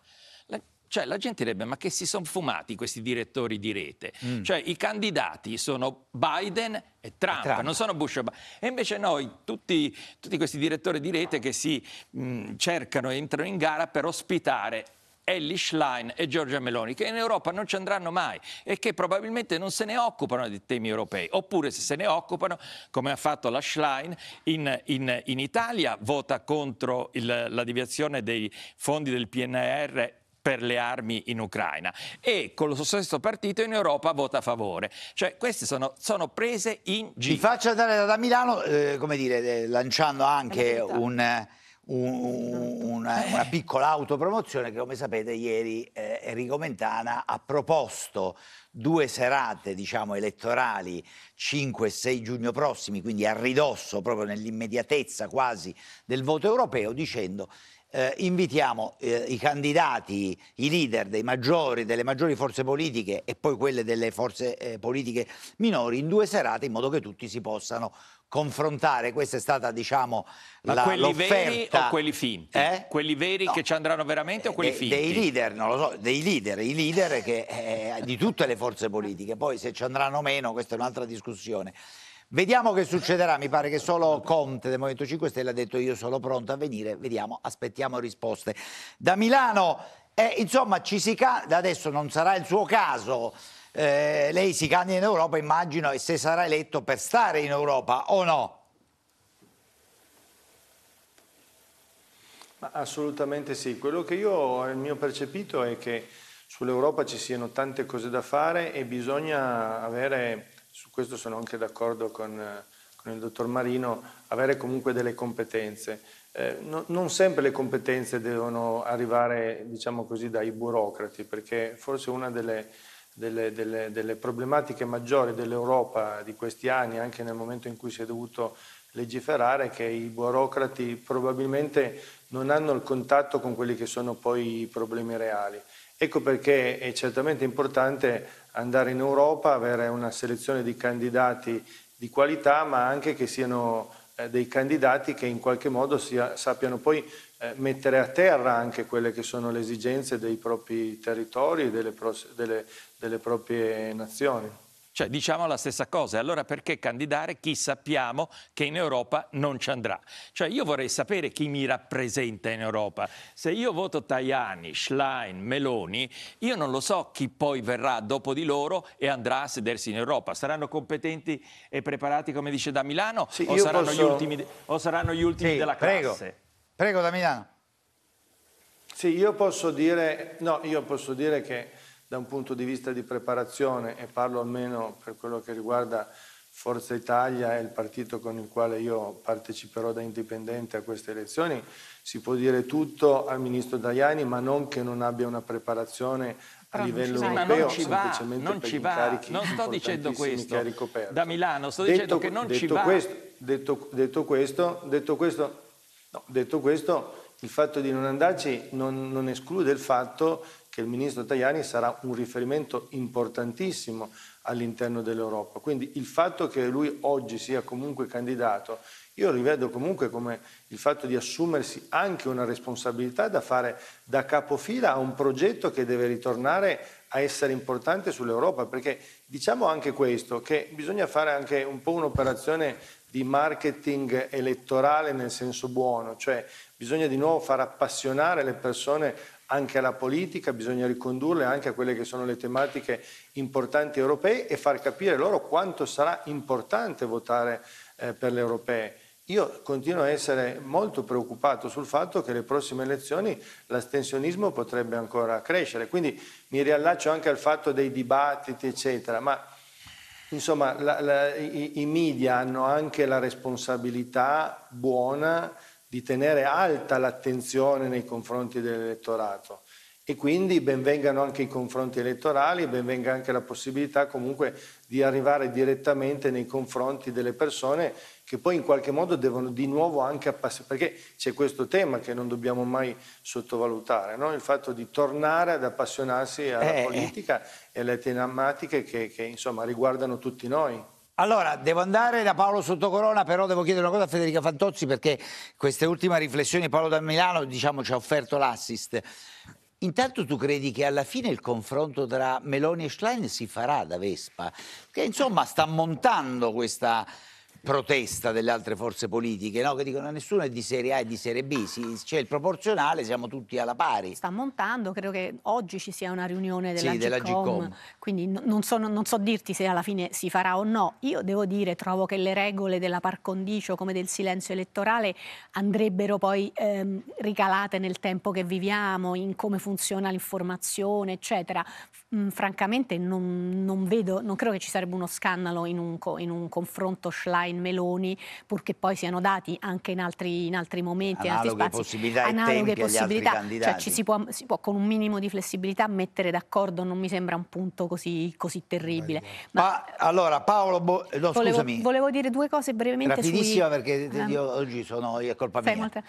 Cioè la gente direbbe ma che si sono fumati questi direttori di rete? Mm. Cioè i candidati sono Biden e Trump, Trump. non sono Bush e Obama. E invece noi, tutti, tutti questi direttori di rete che si mh, mm, cercano entrano in gara per ospitare Ellie Schlein e Giorgia Meloni, che in Europa non ci andranno mai e che probabilmente non se ne occupano di temi europei, oppure se se ne occupano, come ha fatto la Schlein in, in, in Italia, vota contro il, la deviazione dei fondi del PNR per le armi in Ucraina e con lo stesso partito in Europa vota a favore. Cioè queste sono, sono prese in giro. Vi faccio andare da Milano, eh, come dire, eh, lanciando anche un un, una, una, piccola autopromozione che come sapete ieri eh, Enrico Mentana ha proposto due serate diciamo, elettorali 5 e 6 giugno prossimi, quindi a ridosso proprio nell'immediatezza quasi del voto europeo dicendo eh, invitiamo eh, i candidati, i leader maggiori, delle maggiori forze politiche e poi quelle delle forze eh, politiche minori in due serate in modo che tutti si possano confrontare, questa è stata diciamo Ma la, quelli veri o quelli finti? Eh? Quelli veri no. che ci andranno veramente o eh, quelli De, finti? Dei leader, non lo so, dei leader, i leader che, eh, di tutte le forze politiche, poi se ci andranno meno questa è un'altra discussione. Vediamo che succederà, mi pare che solo Conte del Movimento 5 Stelle ha detto io sono pronto a venire, vediamo, aspettiamo risposte. Da Milano, eh, insomma, ci si ca- adesso non sarà il suo caso, eh, lei si candida in Europa, immagino, e se sarà eletto per stare in Europa o no? Assolutamente sì, quello che io ho il mio percepito è che sull'Europa ci siano tante cose da fare e bisogna avere, su questo sono anche d'accordo con, con il dottor Marino, avere comunque delle competenze. Eh, no, non sempre le competenze devono arrivare, diciamo così, dai burocrati, perché forse una delle delle, delle, delle problematiche maggiori dell'Europa di questi anni, anche nel momento in cui si è dovuto legiferare, che i burocrati probabilmente non hanno il contatto con quelli che sono poi i problemi reali. Ecco perché è certamente importante andare in Europa, avere una selezione di candidati di qualità, ma anche che siano eh, dei candidati che in qualche modo sia, sappiano poi eh, mettere a terra anche quelle che sono le esigenze dei propri territori delle, delle, delle proprie nazioni. Cioè, diciamo la stessa cosa, allora perché candidare chi sappiamo che in Europa non ci andrà? Cioè, io vorrei sapere chi mi rappresenta in Europa. Se io voto Tajani, Schlein, Meloni, io non lo so chi poi verrà dopo di loro e andrà a sedersi in Europa. Saranno competenti e preparati, come dice da Milano, sì, o, saranno posso... ultimi, o, saranno gli ultimi sì, della prego. classe? Prego, da Milano. Sì, io posso dire, no, io posso dire che da un punto di vista di preparazione, e parlo almeno per quello che riguarda Forza Italia e il partito con il quale io parteciperò da indipendente a queste elezioni. Si può dire tutto al ministro Tajani, ma non che non abbia una preparazione Però a livello europeo, non ci va, non ci va. Non sto dicendo questo da Milano, sto detto, dicendo che non ci va. detto, detto, questo, detto, questo, no, detto questo, il fatto di non andarci non, non esclude il fatto che il ministro Tajani sarà un riferimento importantissimo all'interno dell'Europa. Quindi il fatto che lui oggi sia comunque candidato, io rivedo comunque come il fatto di assumersi anche una responsabilità da fare da capofila a un progetto che deve ritornare a essere importante sull'Europa, perché diciamo anche questo, che bisogna fare anche un po' un'operazione di marketing elettorale nel senso buono, cioè bisogna di nuovo far appassionare le persone anche alla politica, bisogna ricondurle anche a quelle che sono le tematiche importanti europee e far capire loro quanto sarà importante votare eh, per le europee. Io continuo a essere molto preoccupato sul fatto che le prossime elezioni l'astensionismo potrebbe ancora crescere, quindi mi riallaccio anche al fatto dei dibattiti, eccetera, ma insomma la, la, i, i media hanno anche la responsabilità buona di tenere alta l'attenzione nei confronti dell'elettorato e quindi benvengano anche i confronti elettorali e benvenga anche la possibilità comunque di arrivare direttamente nei confronti delle persone che poi in qualche modo devono di nuovo anche appassare, perché c'è questo tema che non dobbiamo mai sottovalutare, no? il fatto di tornare ad appassionarsi alla eh, eh. politica e alle tematiche che, che insomma, riguardano tutti noi. Allora, devo andare da Paolo Sottocorona, però devo chiedere una cosa a Federica Fantozzi perché queste ultime riflessioni Paolo da Milano diciamo, ci ha offerto l'assist. Intanto tu credi che alla fine il confronto tra Meloni e Schlein si farà da Vespa? Che insomma sta montando questa protesta delle altre forze politiche, no? che dicono nessuno è di serie A e di serie B, c'è il proporzionale, siamo tutti alla pari. Sta montando, credo che oggi ci sia una riunione della, sì, della GCOM, quindi non so, non so, dirti se alla fine si farà o no. Io devo dire, trovo che le regole della par condicio come del silenzio elettorale andrebbero poi ehm, ricalate nel tempo che viviamo, in come funziona l'informazione, eccetera. Mm, francamente non, non, vedo, non credo che ci sarebbe uno scandalo in un, in un confronto Schlein Meloni, purché poi siano dati anche in altri, in altri momenti, analoghe in altri spazi, possibilità analoghe possibilità, cioè ci si può, si può, con un minimo di flessibilità mettere d'accordo, non mi sembra un punto così, così terribile. Ma, Ma, allora Paolo, Bo... no, volevo, volevo, dire due cose brevemente. Rapidissima sui... perché ah. io oggi sono, io è colpa mia. Molto...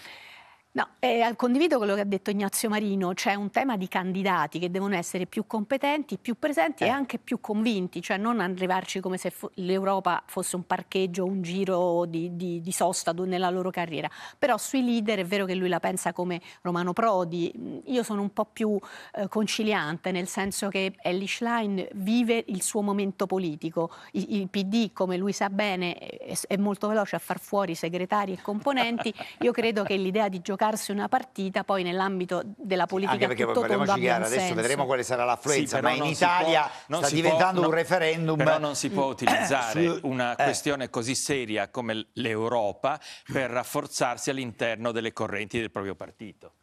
No, eh, condivido quello che ha detto Ignazio Marino, c'è cioè un tema di candidati che devono essere più competenti, più presenti eh. e anche più convinti, cioè non arrivarci come se fo- l'Europa fosse un parcheggio, un giro di, di, di sosta nella loro carriera. Però sui leader è vero che lui la pensa come Romano Prodi, mm, io sono un po' più eh, conciliante, nel senso che Ellie Schlein vive il suo momento politico, il, il PD come lui sa bene è, è molto veloce a far fuori segretari e componenti, (laughs) io credo che l'idea di giocare giocarsi una partita poi nell'ambito della politica Anche perché tutto tondo chiaro, adesso senso. vedremo quale sarà l'affluenza, sì, ma in Italia può, sta diventando può, un non, referendum. Però non si può eh, utilizzare una eh. questione così seria come l'Europa per rafforzarsi all'interno delle correnti del proprio partito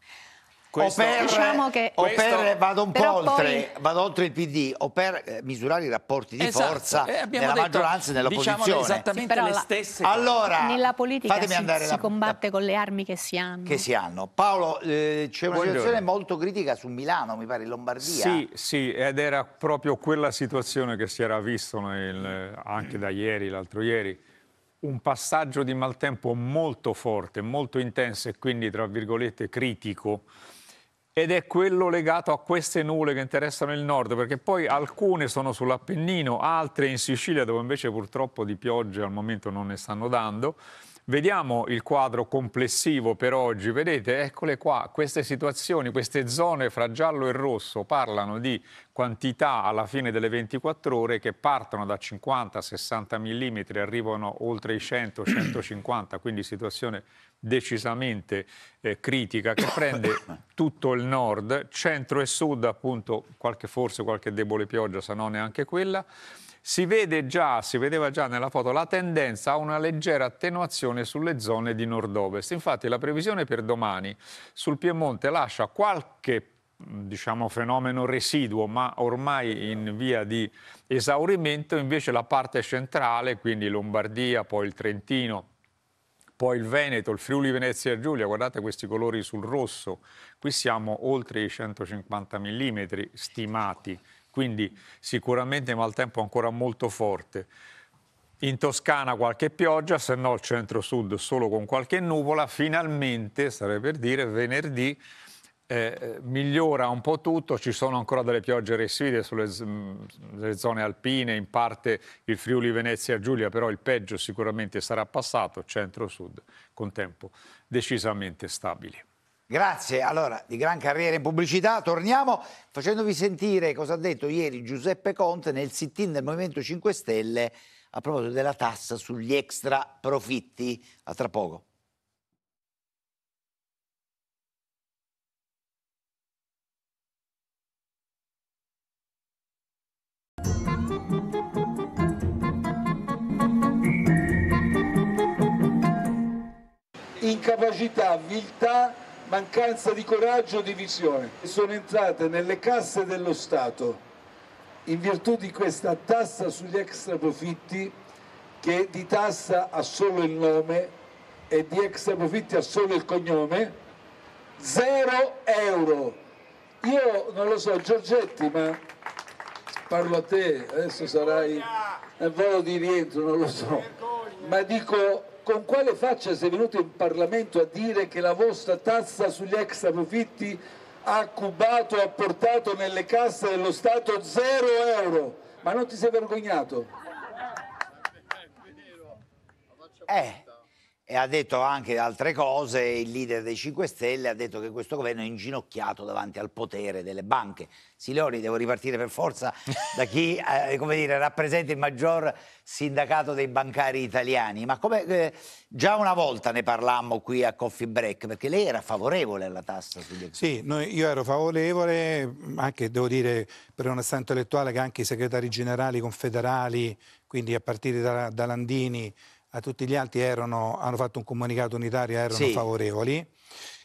questo, o per, diciamo che, o questo, vado un po' oltre, poi... vado oltre il PD, o per eh, misurare i rapporti di esatto, forza eh, nella detto, maggioranza e nell'opposizione. Diciamo esattamente sì, le la, stesse Allora, nella politica si, si la, combatte la, con le armi che si hanno. Che si hanno. Paolo, eh, c'è una Buongiorno. situazione molto critica su Milano, mi pare, in Lombardia. Sì, sì, ed era proprio quella situazione che si era vista anche da ieri, l'altro ieri un passaggio di maltempo molto forte, molto intenso e quindi, tra virgolette, critico ed è quello legato a queste nuvole che interessano il nord, perché poi alcune sono sull'Appennino, altre in Sicilia, dove invece purtroppo di piogge al momento non ne stanno dando. Vediamo il quadro complessivo per oggi, vedete, eccole qua, queste situazioni, queste zone fra giallo e rosso parlano di quantità alla fine delle 24 ore che partono da 50-60 mm e arrivano oltre i 100-150, quindi situazione decisamente eh, critica che prende tutto il nord, centro e sud appunto qualche forse qualche debole pioggia, se non neanche quella. Si vede già, si vedeva già nella foto la tendenza a una leggera attenuazione sulle zone di nord-ovest. Infatti la previsione per domani sul Piemonte lascia qualche diciamo, fenomeno residuo, ma ormai in via di esaurimento, invece la parte centrale, quindi Lombardia, poi il Trentino, poi il Veneto, il Friuli Venezia Giulia, guardate questi colori sul rosso, qui siamo oltre i 150 mm stimati, quindi sicuramente maltempo ancora molto forte. In Toscana qualche pioggia, se no il centro-sud solo con qualche nuvola, finalmente, sarei per dire, venerdì eh, eh, migliora un po' tutto, ci sono ancora delle piogge residue sulle zone alpine, in parte il Friuli Venezia Giulia, però il peggio sicuramente sarà passato, centro-sud, con tempo decisamente stabile. Grazie, allora di gran carriera in pubblicità, torniamo facendovi sentire cosa ha detto ieri Giuseppe Conte nel sit-in del Movimento 5 Stelle a proposito della tassa sugli extra profitti. A tra poco. Incapacità, viltà, mancanza di coraggio, divisione. Sono entrate nelle casse dello Stato in virtù di questa tassa sugli extra profitti che di tassa ha solo il nome e di extra profitti ha solo il cognome, 0 euro. Io non lo so, Giorgetti, ma parlo a te, adesso sarai nel volo di rientro, non lo so, ma dico con quale faccia sei venuto in Parlamento a dire che la vostra tassa sugli extra profitti ha cubato, ha portato nelle casse dello Stato 0 euro, ma non ti sei vergognato? Eh, e ha detto anche altre cose, il leader dei 5 Stelle ha detto che questo governo è inginocchiato davanti al potere delle banche. Siloni, devo ripartire per forza da chi (laughs) eh, dire, rappresenta il maggior sindacato dei bancari italiani, ma come eh, già una volta ne parlammo qui a Coffee Break, perché lei era favorevole alla tassa sugli Sì, noi, io ero favorevole, anche devo dire per un onestà intellettuale che anche i segretari generali confederali, quindi a partire da, da Landini, a tutti gli altri erano, hanno fatto un comunicato unitario, erano sì. favorevoli.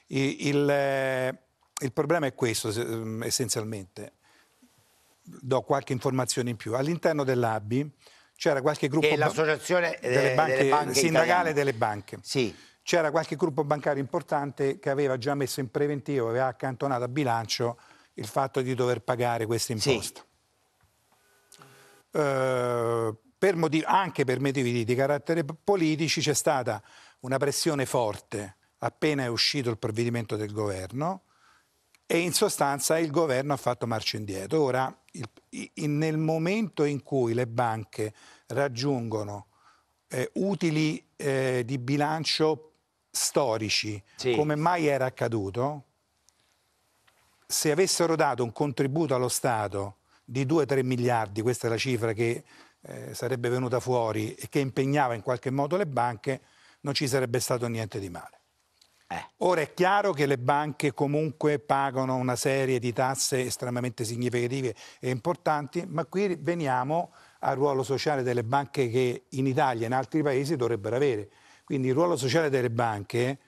Il, eh, il, problema è questo mm, essenzialmente. Do qualche informazione in più. All'interno dell'ABI c'era qualche gruppo... Che l'associazione eh, delle banche, delle banche sindacale italiane. delle banche. Sì. C'era qualche gruppo bancario importante che aveva già messo in preventivo, aveva accantonato a bilancio il fatto di dover pagare questa imposta. Sì. Uh, eh, per motivi, anche per motivi di, carattere politici c'è stata una pressione forte appena è uscito il provvedimento del governo e in sostanza il governo ha fatto marcia indietro. Ora, il, nel momento in cui le banche raggiungono eh, utili eh, di bilancio storici, sì. come mai era accaduto, se avessero dato un contributo allo Stato di 2-3 miliardi, questa è la cifra che eh, sarebbe venuta fuori e che impegnava in qualche modo le banche, non ci sarebbe stato niente di male. Eh. Ora è chiaro che le banche comunque pagano una serie di tasse estremamente significative e importanti, ma qui veniamo al ruolo sociale delle banche che in Italia e in altri paesi dovrebbero avere. Quindi il ruolo sociale delle banche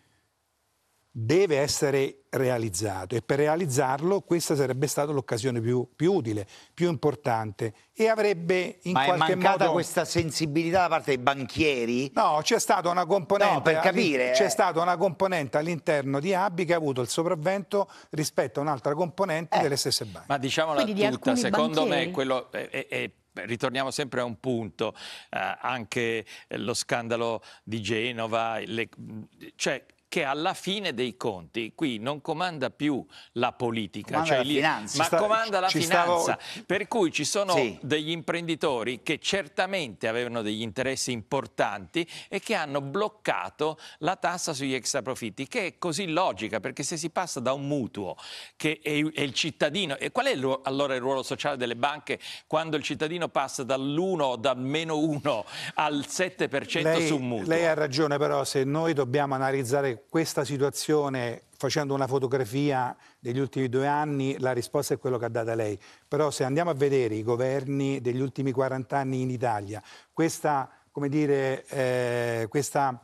deve essere realizzato e per realizzarlo questa sarebbe stata l'occasione più, più utile, più importante e avrebbe in Ma qualche è mancata modo... questa sensibilità da parte dei banchieri? No, c'è stata una componente... No, per capire... C'è eh. stata una componente all'interno di Abbi che ha avuto il sopravvento rispetto a un'altra componente eh. delle stesse banche. Ma diciamola Quindi tutta, di secondo banchieri... me quello è, è, è ritorniamo sempre a un punto, eh, anche lo scandalo di Genova, le, cioè che alla fine dei conti qui non comanda più la politica, comanda cioè la lì, ma sta, comanda la finanza. Stavo... Per cui ci sono sì. degli imprenditori che certamente avevano degli interessi importanti e che hanno bloccato la tassa sugli extraprofitti, che è così logica, perché se si passa da un mutuo che è, è il cittadino, e qual è il, allora il ruolo sociale delle banche quando il cittadino passa dall'1 o dal meno 1 al 7% lei, su un mutuo? Lei ha ragione, però se noi dobbiamo analizzare questa situazione facendo una fotografia degli ultimi due anni, la risposta è quella che ha data lei. Però se andiamo a vedere i governi degli ultimi 40 anni in Italia, questa, come dire, eh, questa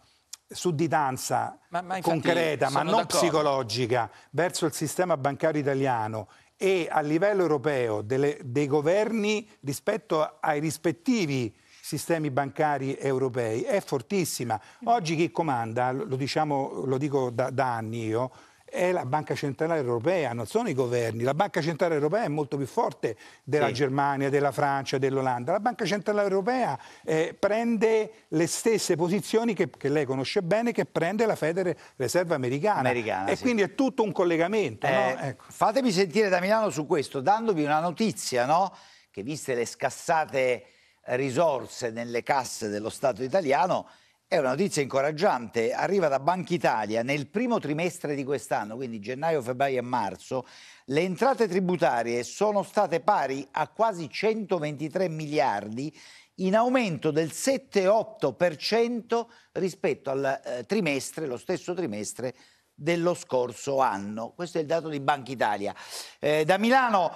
sudditanza ma, ma concreta ma non psicologica verso il sistema bancario italiano e a livello europeo delle, dei governi rispetto ai rispettivi sistemi bancari europei è fortissima. Mm. Oggi chi comanda, lo, diciamo, lo dico da, da anni io, è la Banca Centrale Europea, non sono i governi. La Banca Centrale Europea è molto più forte della sì. Germania, della Francia, dell'Olanda. La Banca Centrale Europea eh, prende le stesse posizioni che, che, lei conosce bene, che prende la Federal Reserve Americana. Americana e sì. quindi è tutto un collegamento. Eh, no? ecco. Fatemi sentire da Milano su questo, dandovi una notizia, no? che viste le scassate risorse nelle casse dello Stato italiano è una notizia incoraggiante, arriva da Banca Italia. Nel primo trimestre di quest'anno, quindi gennaio, febbraio e marzo, le entrate tributarie sono state pari a quasi 123 miliardi, in aumento del 7-8% rispetto al eh, trimestre, lo stesso trimestre dello scorso anno. Questo è il dato di Banca Italia. Eh, da Milano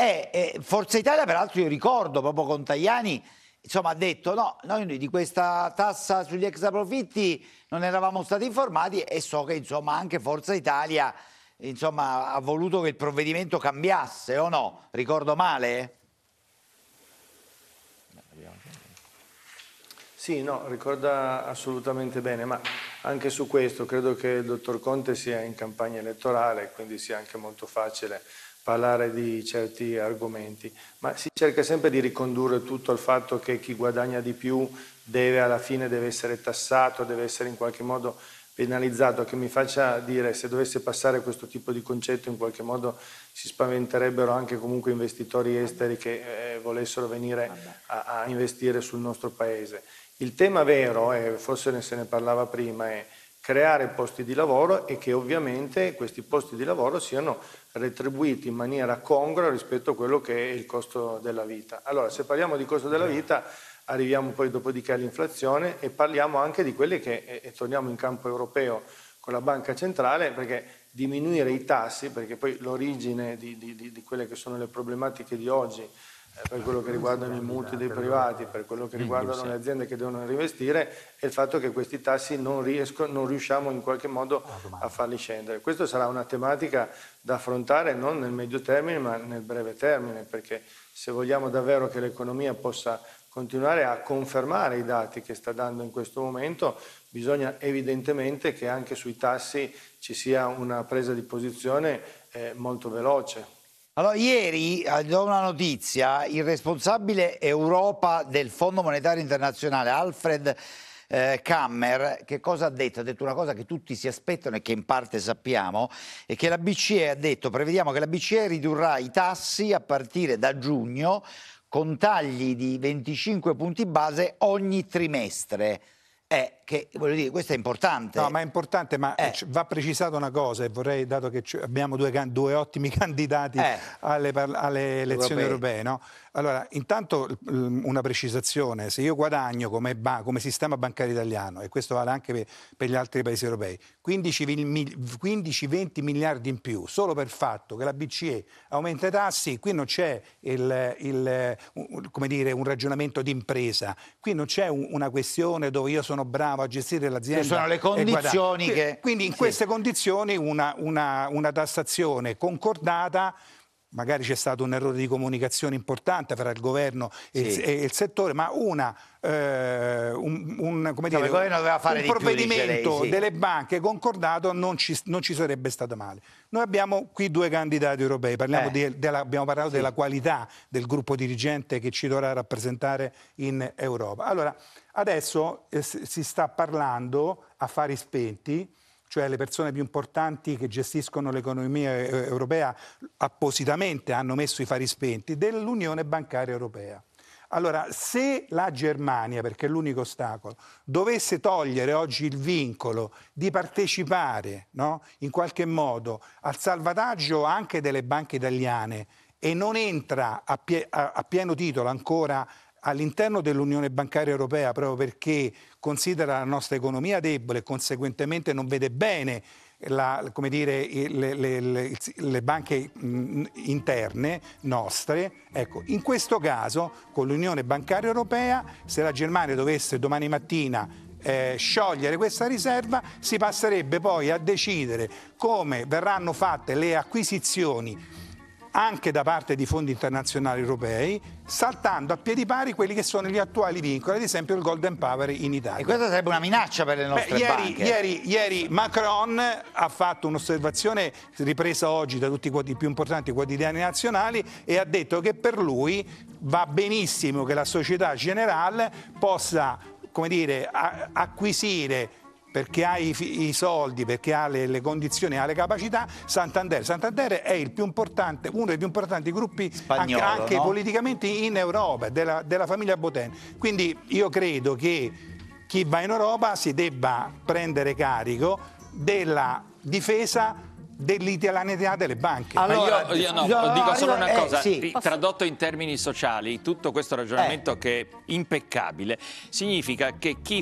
e, eh, e eh, Forza Italia, peraltro, io ricordo proprio con Tajani, insomma, ha detto no, noi di questa tassa sugli extraprofitti non eravamo stati informati e so che insomma anche Forza Italia insomma, ha voluto che il provvedimento cambiasse o no? Ricordo male? Sì, no, ricorda assolutamente bene, ma anche su questo credo che il dottor Conte sia in campagna elettorale, quindi sia anche molto facile parlare di certi argomenti, ma si cerca sempre di ricondurre tutto al fatto che chi guadagna di più deve alla fine deve essere tassato, deve essere in qualche modo penalizzato, che mi faccia dire se dovesse passare questo tipo di concetto in qualche modo si spaventerebbero anche comunque investitori esteri che eh, volessero venire a, a, investire sul nostro paese. Il tema vero, e forse se ne parlava prima, è creare posti di lavoro e che ovviamente questi posti di lavoro siano retribuiti in maniera congrua rispetto a quello che è il costo della vita. Allora, se parliamo di costo della vita, arriviamo poi dopodiché all'inflazione e parliamo anche di quelli che, e torniamo in campo europeo con la banca centrale, perché diminuire i tassi, perché poi l'origine di, di, di quelle che sono le problematiche di oggi per quello che riguardano i mutui dei privati, per quello che riguardano le aziende che devono rivestire e il fatto che questi tassi non, riesco, non riusciamo in qualche modo a farli scendere. Questa sarà una tematica da affrontare non nel medio termine ma nel breve termine perché se vogliamo davvero che l'economia possa continuare a confermare i dati che sta dando in questo momento, bisogna evidentemente che anche sui tassi ci sia una presa di posizione eh, molto veloce. Allora, ieri eh, do una notizia, il responsabile Europa del Fondo Monetario Internazionale, Alfred eh, Kammer, che cosa ha detto? Ha detto una cosa che tutti si aspettano e che in parte sappiamo, è che la BCE ha detto, prevediamo che la BCE ridurrà i tassi a partire da giugno con tagli di 25 punti base ogni trimestre è che, voglio dire, questo è importante. No, ma è importante, ma eh. va precisata una cosa, e vorrei, dato che abbiamo due, due ottimi (laughs) candidati eh. alle, alle, elezioni europee, europee no? Allora, intanto una precisazione, se io guadagno come, come sistema bancario italiano, e questo vale anche per, per gli altri paesi europei, 15-20 miliardi in più, solo per il fatto che la BCE aumenta i tassi, qui non c'è il, come dire, un ragionamento di impresa, qui non c'è una questione dove io sono sono bravo a gestire l'azienda. Ci sono le condizioni che... Quindi in queste sì. condizioni una, una, una tassazione concordata magari c'è stato un errore di comunicazione importante fra il governo e, sì. il, e il, settore, ma una, eh, un, un, come dire, no, un provvedimento più, lei, sì. delle banche concordato non ci, non ci, sarebbe stato male. Noi abbiamo qui due candidati europei, eh. di, della, abbiamo parlato sì. della qualità del gruppo dirigente che ci dovrà rappresentare in Europa. Allora, adesso eh, si sta parlando a fari spenti cioè le persone più importanti che gestiscono l'economia eh, europea appositamente hanno messo i fari spenti, dell'Unione Bancaria Europea. Allora, se la Germania, perché è l'unico ostacolo, dovesse togliere oggi il vincolo di partecipare no, in qualche modo al salvataggio anche delle banche italiane e non entra a, pie a pieno titolo ancora all'interno dell'Unione Bancaria Europea, proprio perché considera la nostra economia debole e conseguentemente non vede bene la, dire, le, le, le, le, banche interne nostre. Ecco, in questo caso, con l'Unione Bancaria Europea, se la Germania dovesse domani mattina eh, sciogliere questa riserva, si passerebbe poi a decidere come verranno fatte le acquisizioni anche da parte di fondi internazionali europei, saltando a piedi pari quelli che sono gli attuali vincoli, ad esempio il Golden Power in Italia. E questa sarebbe una minaccia per le nostre Beh, ieri, banche. Ieri, ieri Macron ha fatto un'osservazione ripresa oggi da tutti i più importanti quotidiani nazionali e ha detto che per lui va benissimo che la società generale possa come dire, acquisire perché ha i, i soldi, perché ha le, le, condizioni, ha le capacità, Santander. Santander è uno dei più importanti gruppi Spagnolo, anche, anche no? politicamente in Europa, della, della famiglia Boten. Quindi io credo che chi va in Europa si debba prendere carico della difesa dell'italianità delle banche. Allora, io, io no, no, dico solo una eh, cosa, eh, sì. tradotto in termini sociali, tutto questo ragionamento eh. che è impeccabile, significa che chi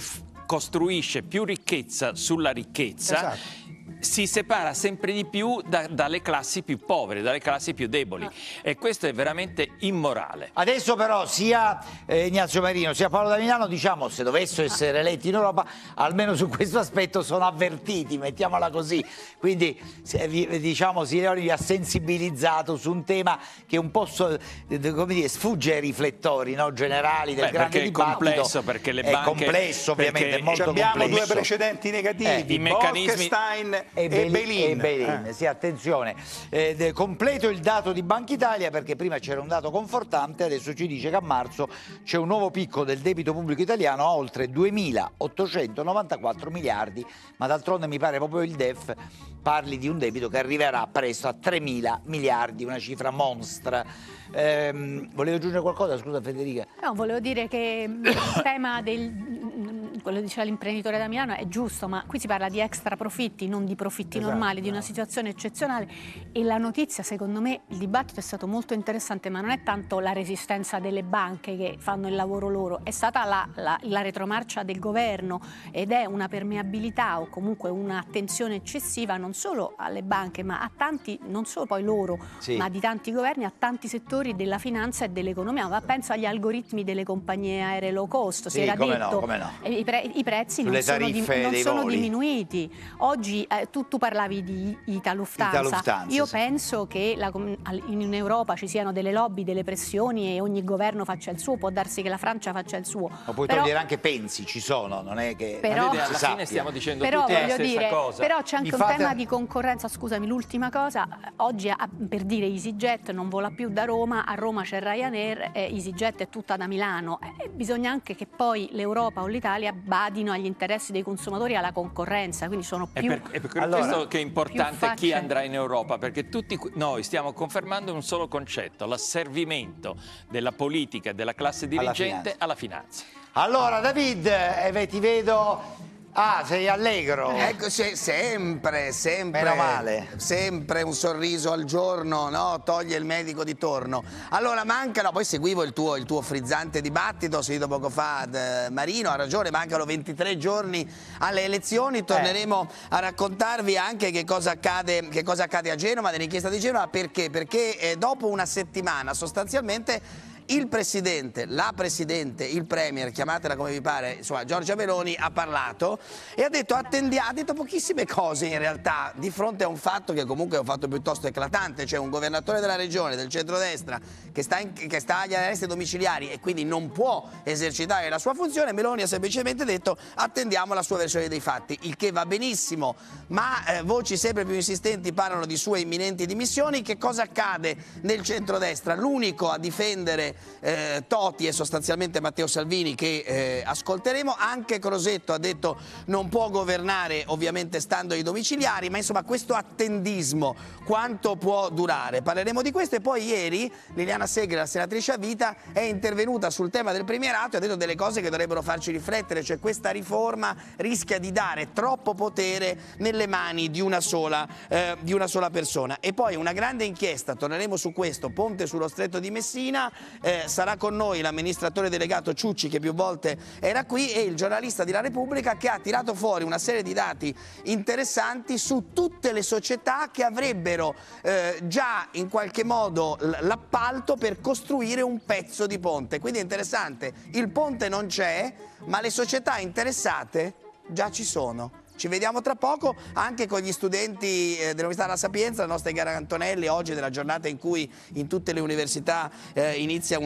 costruisce più ricchezza sulla ricchezza esatto si separa sempre di più da, dalle classi più povere, dalle classi più deboli ah. e questo è veramente immorale. Adesso però sia eh, Ignazio Marino sia Paolo da Milano diciamo se dovessero ah. essere eletti in Europa almeno su questo aspetto sono avvertiti, mettiamola così, quindi se, diciamo Sileoni vi ha sensibilizzato su un tema che un po' so, eh, dire, sfugge ai riflettori no? generali del Beh, grande dibattito. È complesso perché le banche... È complesso ovviamente, è molto abbiamo complesso. Abbiamo due precedenti negativi, eh, i meccanismi... Bolkestein e, Belin. Eh. Sì, attenzione. Eh, completo il dato di Banca Italia perché prima c'era un dato confortante, adesso ci dice che a marzo c'è un nuovo picco del debito pubblico italiano a oltre 2.894 miliardi, ma d'altronde mi pare proprio il DEF parli di un debito che arriverà presto a 3.000 miliardi, una cifra monstra. Eh, volevo aggiungere qualcosa, scusa Federica. No, volevo dire che il (coughs) tema del quello diceva l'imprenditore da Milano è giusto, ma qui si parla di extra profitti, non di profitti esatto, normali, no. di una esatto. situazione eccezionale. E la notizia, secondo me, il dibattito è stato molto interessante, ma non è tanto la resistenza delle banche che fanno il lavoro loro, è stata la, la, la retromarcia del governo ed è una permeabilità o comunque un'attenzione eccessiva non solo alle banche, ma a tanti, non solo poi loro, sì. ma di tanti governi, a tanti settori della finanza e dell'economia. Ma penso agli algoritmi delle compagnie aeree low cost, sì, si era detto no, no pre i prezzi non sono, di, non sono diminuiti. Oggi eh, tu, tu, parlavi di Ita Lufthansa. Io sì. penso che la, in Europa ci siano delle lobby, delle pressioni e ogni governo faccia il suo, può darsi che la Francia faccia il suo. Ma puoi però, togliere anche pensi, ci sono, non è che però, non alla fine stiamo dicendo però, tutti la dire, cosa. Però c'è anche Mi un fate... tema di concorrenza, scusami, l'ultima cosa, oggi per dire EasyJet non vola più da Roma, a Roma c'è Ryanair, eh, EasyJet è tutta da Milano. Eh, bisogna anche che poi l'Europa o l'Italia badino agli interessi dei consumatori e alla concorrenza, quindi sono più... È per, è per questo che è importante chi andrà in Europa, perché tutti noi stiamo confermando un solo concetto, l'asservimento della politica e della classe dirigente alla finanza. Alla finanza. Allora David, eh, ti vedo Ah, sei allegro! Ecco, se, sempre, sempre. Meno male. Sempre un sorriso al giorno, no? Toglie il medico di torno. Allora, mancano, poi seguivo il tuo, il tuo frizzante dibattito, ho sentito poco fa eh, Marino, ha ragione, mancano 23 giorni alle elezioni, eh. torneremo eh. a raccontarvi anche che cosa, accade, che cosa accade a Genova, dell'inchiesta di Genova, perché? Perché eh, dopo una settimana sostanzialmente il Presidente, la Presidente, il Premier, chiamatela come vi pare, insomma Giorgia Meloni ha parlato e ha detto, attendia, ha detto pochissime cose in realtà di fronte a un fatto che comunque è un fatto piuttosto eclatante, cioè un governatore della regione, del centrodestra, che sta, in, che sta agli arresti domiciliari e quindi non può esercitare la sua funzione, Meloni ha semplicemente detto attendiamo la sua versione dei fatti, il che va benissimo, ma eh, voci sempre più insistenti parlano di sue imminenti dimissioni, che cosa accade nel centrodestra? L'unico a difendere eh, Toti e sostanzialmente Matteo Salvini che eh, ascolteremo. Anche Crosetto ha detto non può governare ovviamente stando ai domiciliari, ma insomma questo attendismo quanto può durare? Parleremo di questo e poi ieri Liliana Segre, la senatrice a vita, è intervenuta sul tema del premierato e ha detto delle cose che dovrebbero farci riflettere, cioè questa riforma rischia di dare troppo potere nelle mani di una sola, eh, di una sola persona. E poi una grande inchiesta, torneremo su questo, Ponte sullo Stretto di Messina, eh, eh, sarà con noi l'amministratore delegato Ciucci che più volte era qui e il giornalista di La Repubblica che ha tirato fuori una serie di dati interessanti su tutte le società che avrebbero eh, già in qualche modo l'appalto per costruire un pezzo di ponte. Quindi è interessante, il ponte non c'è, ma le società interessate già ci sono. Ci vediamo tra poco anche con gli studenti eh, dell'Università della Sapienza, la nostra Gara Antonelli, oggi della giornata in cui in tutte le università eh, inizia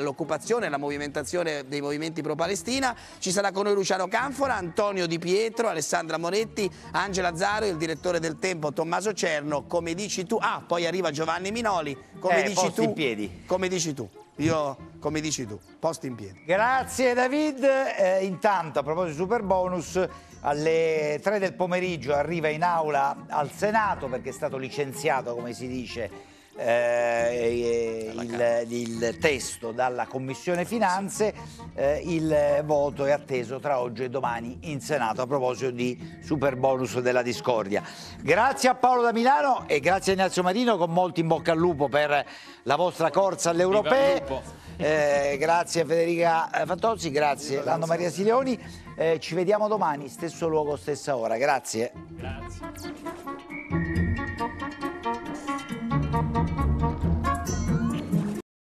l'occupazione, la movimentazione dei movimenti pro-Palestina. Ci sarà con noi Luciano Canfora, Antonio Di Pietro, Alessandra Moretti, Angela Zaro, il direttore del Tempo Tommaso Cerno, come dici tu. Ah, poi arriva Giovanni Minoli, come eh, dici tu. In piedi. Come dici tu. Io, come dici tu, posto in piedi. Grazie David. Eh, intanto, a proposito di Super Bonus, alle 3 del pomeriggio arriva in aula al Senato perché è stato licenziato, come si dice, eh, il, il, testo dalla Commissione Finanze, eh, il voto è atteso tra oggi e domani in Senato a proposito di super bonus della discordia. Grazie a Paolo da Milano e grazie a Ignazio Marino con molti in bocca al lupo per la vostra corsa alle europee. Eh, grazie Federica eh, Fantozzi, grazie Lando Maria Silioni. Eh, ci vediamo domani, stesso luogo, stessa ora. Grazie. Grazie.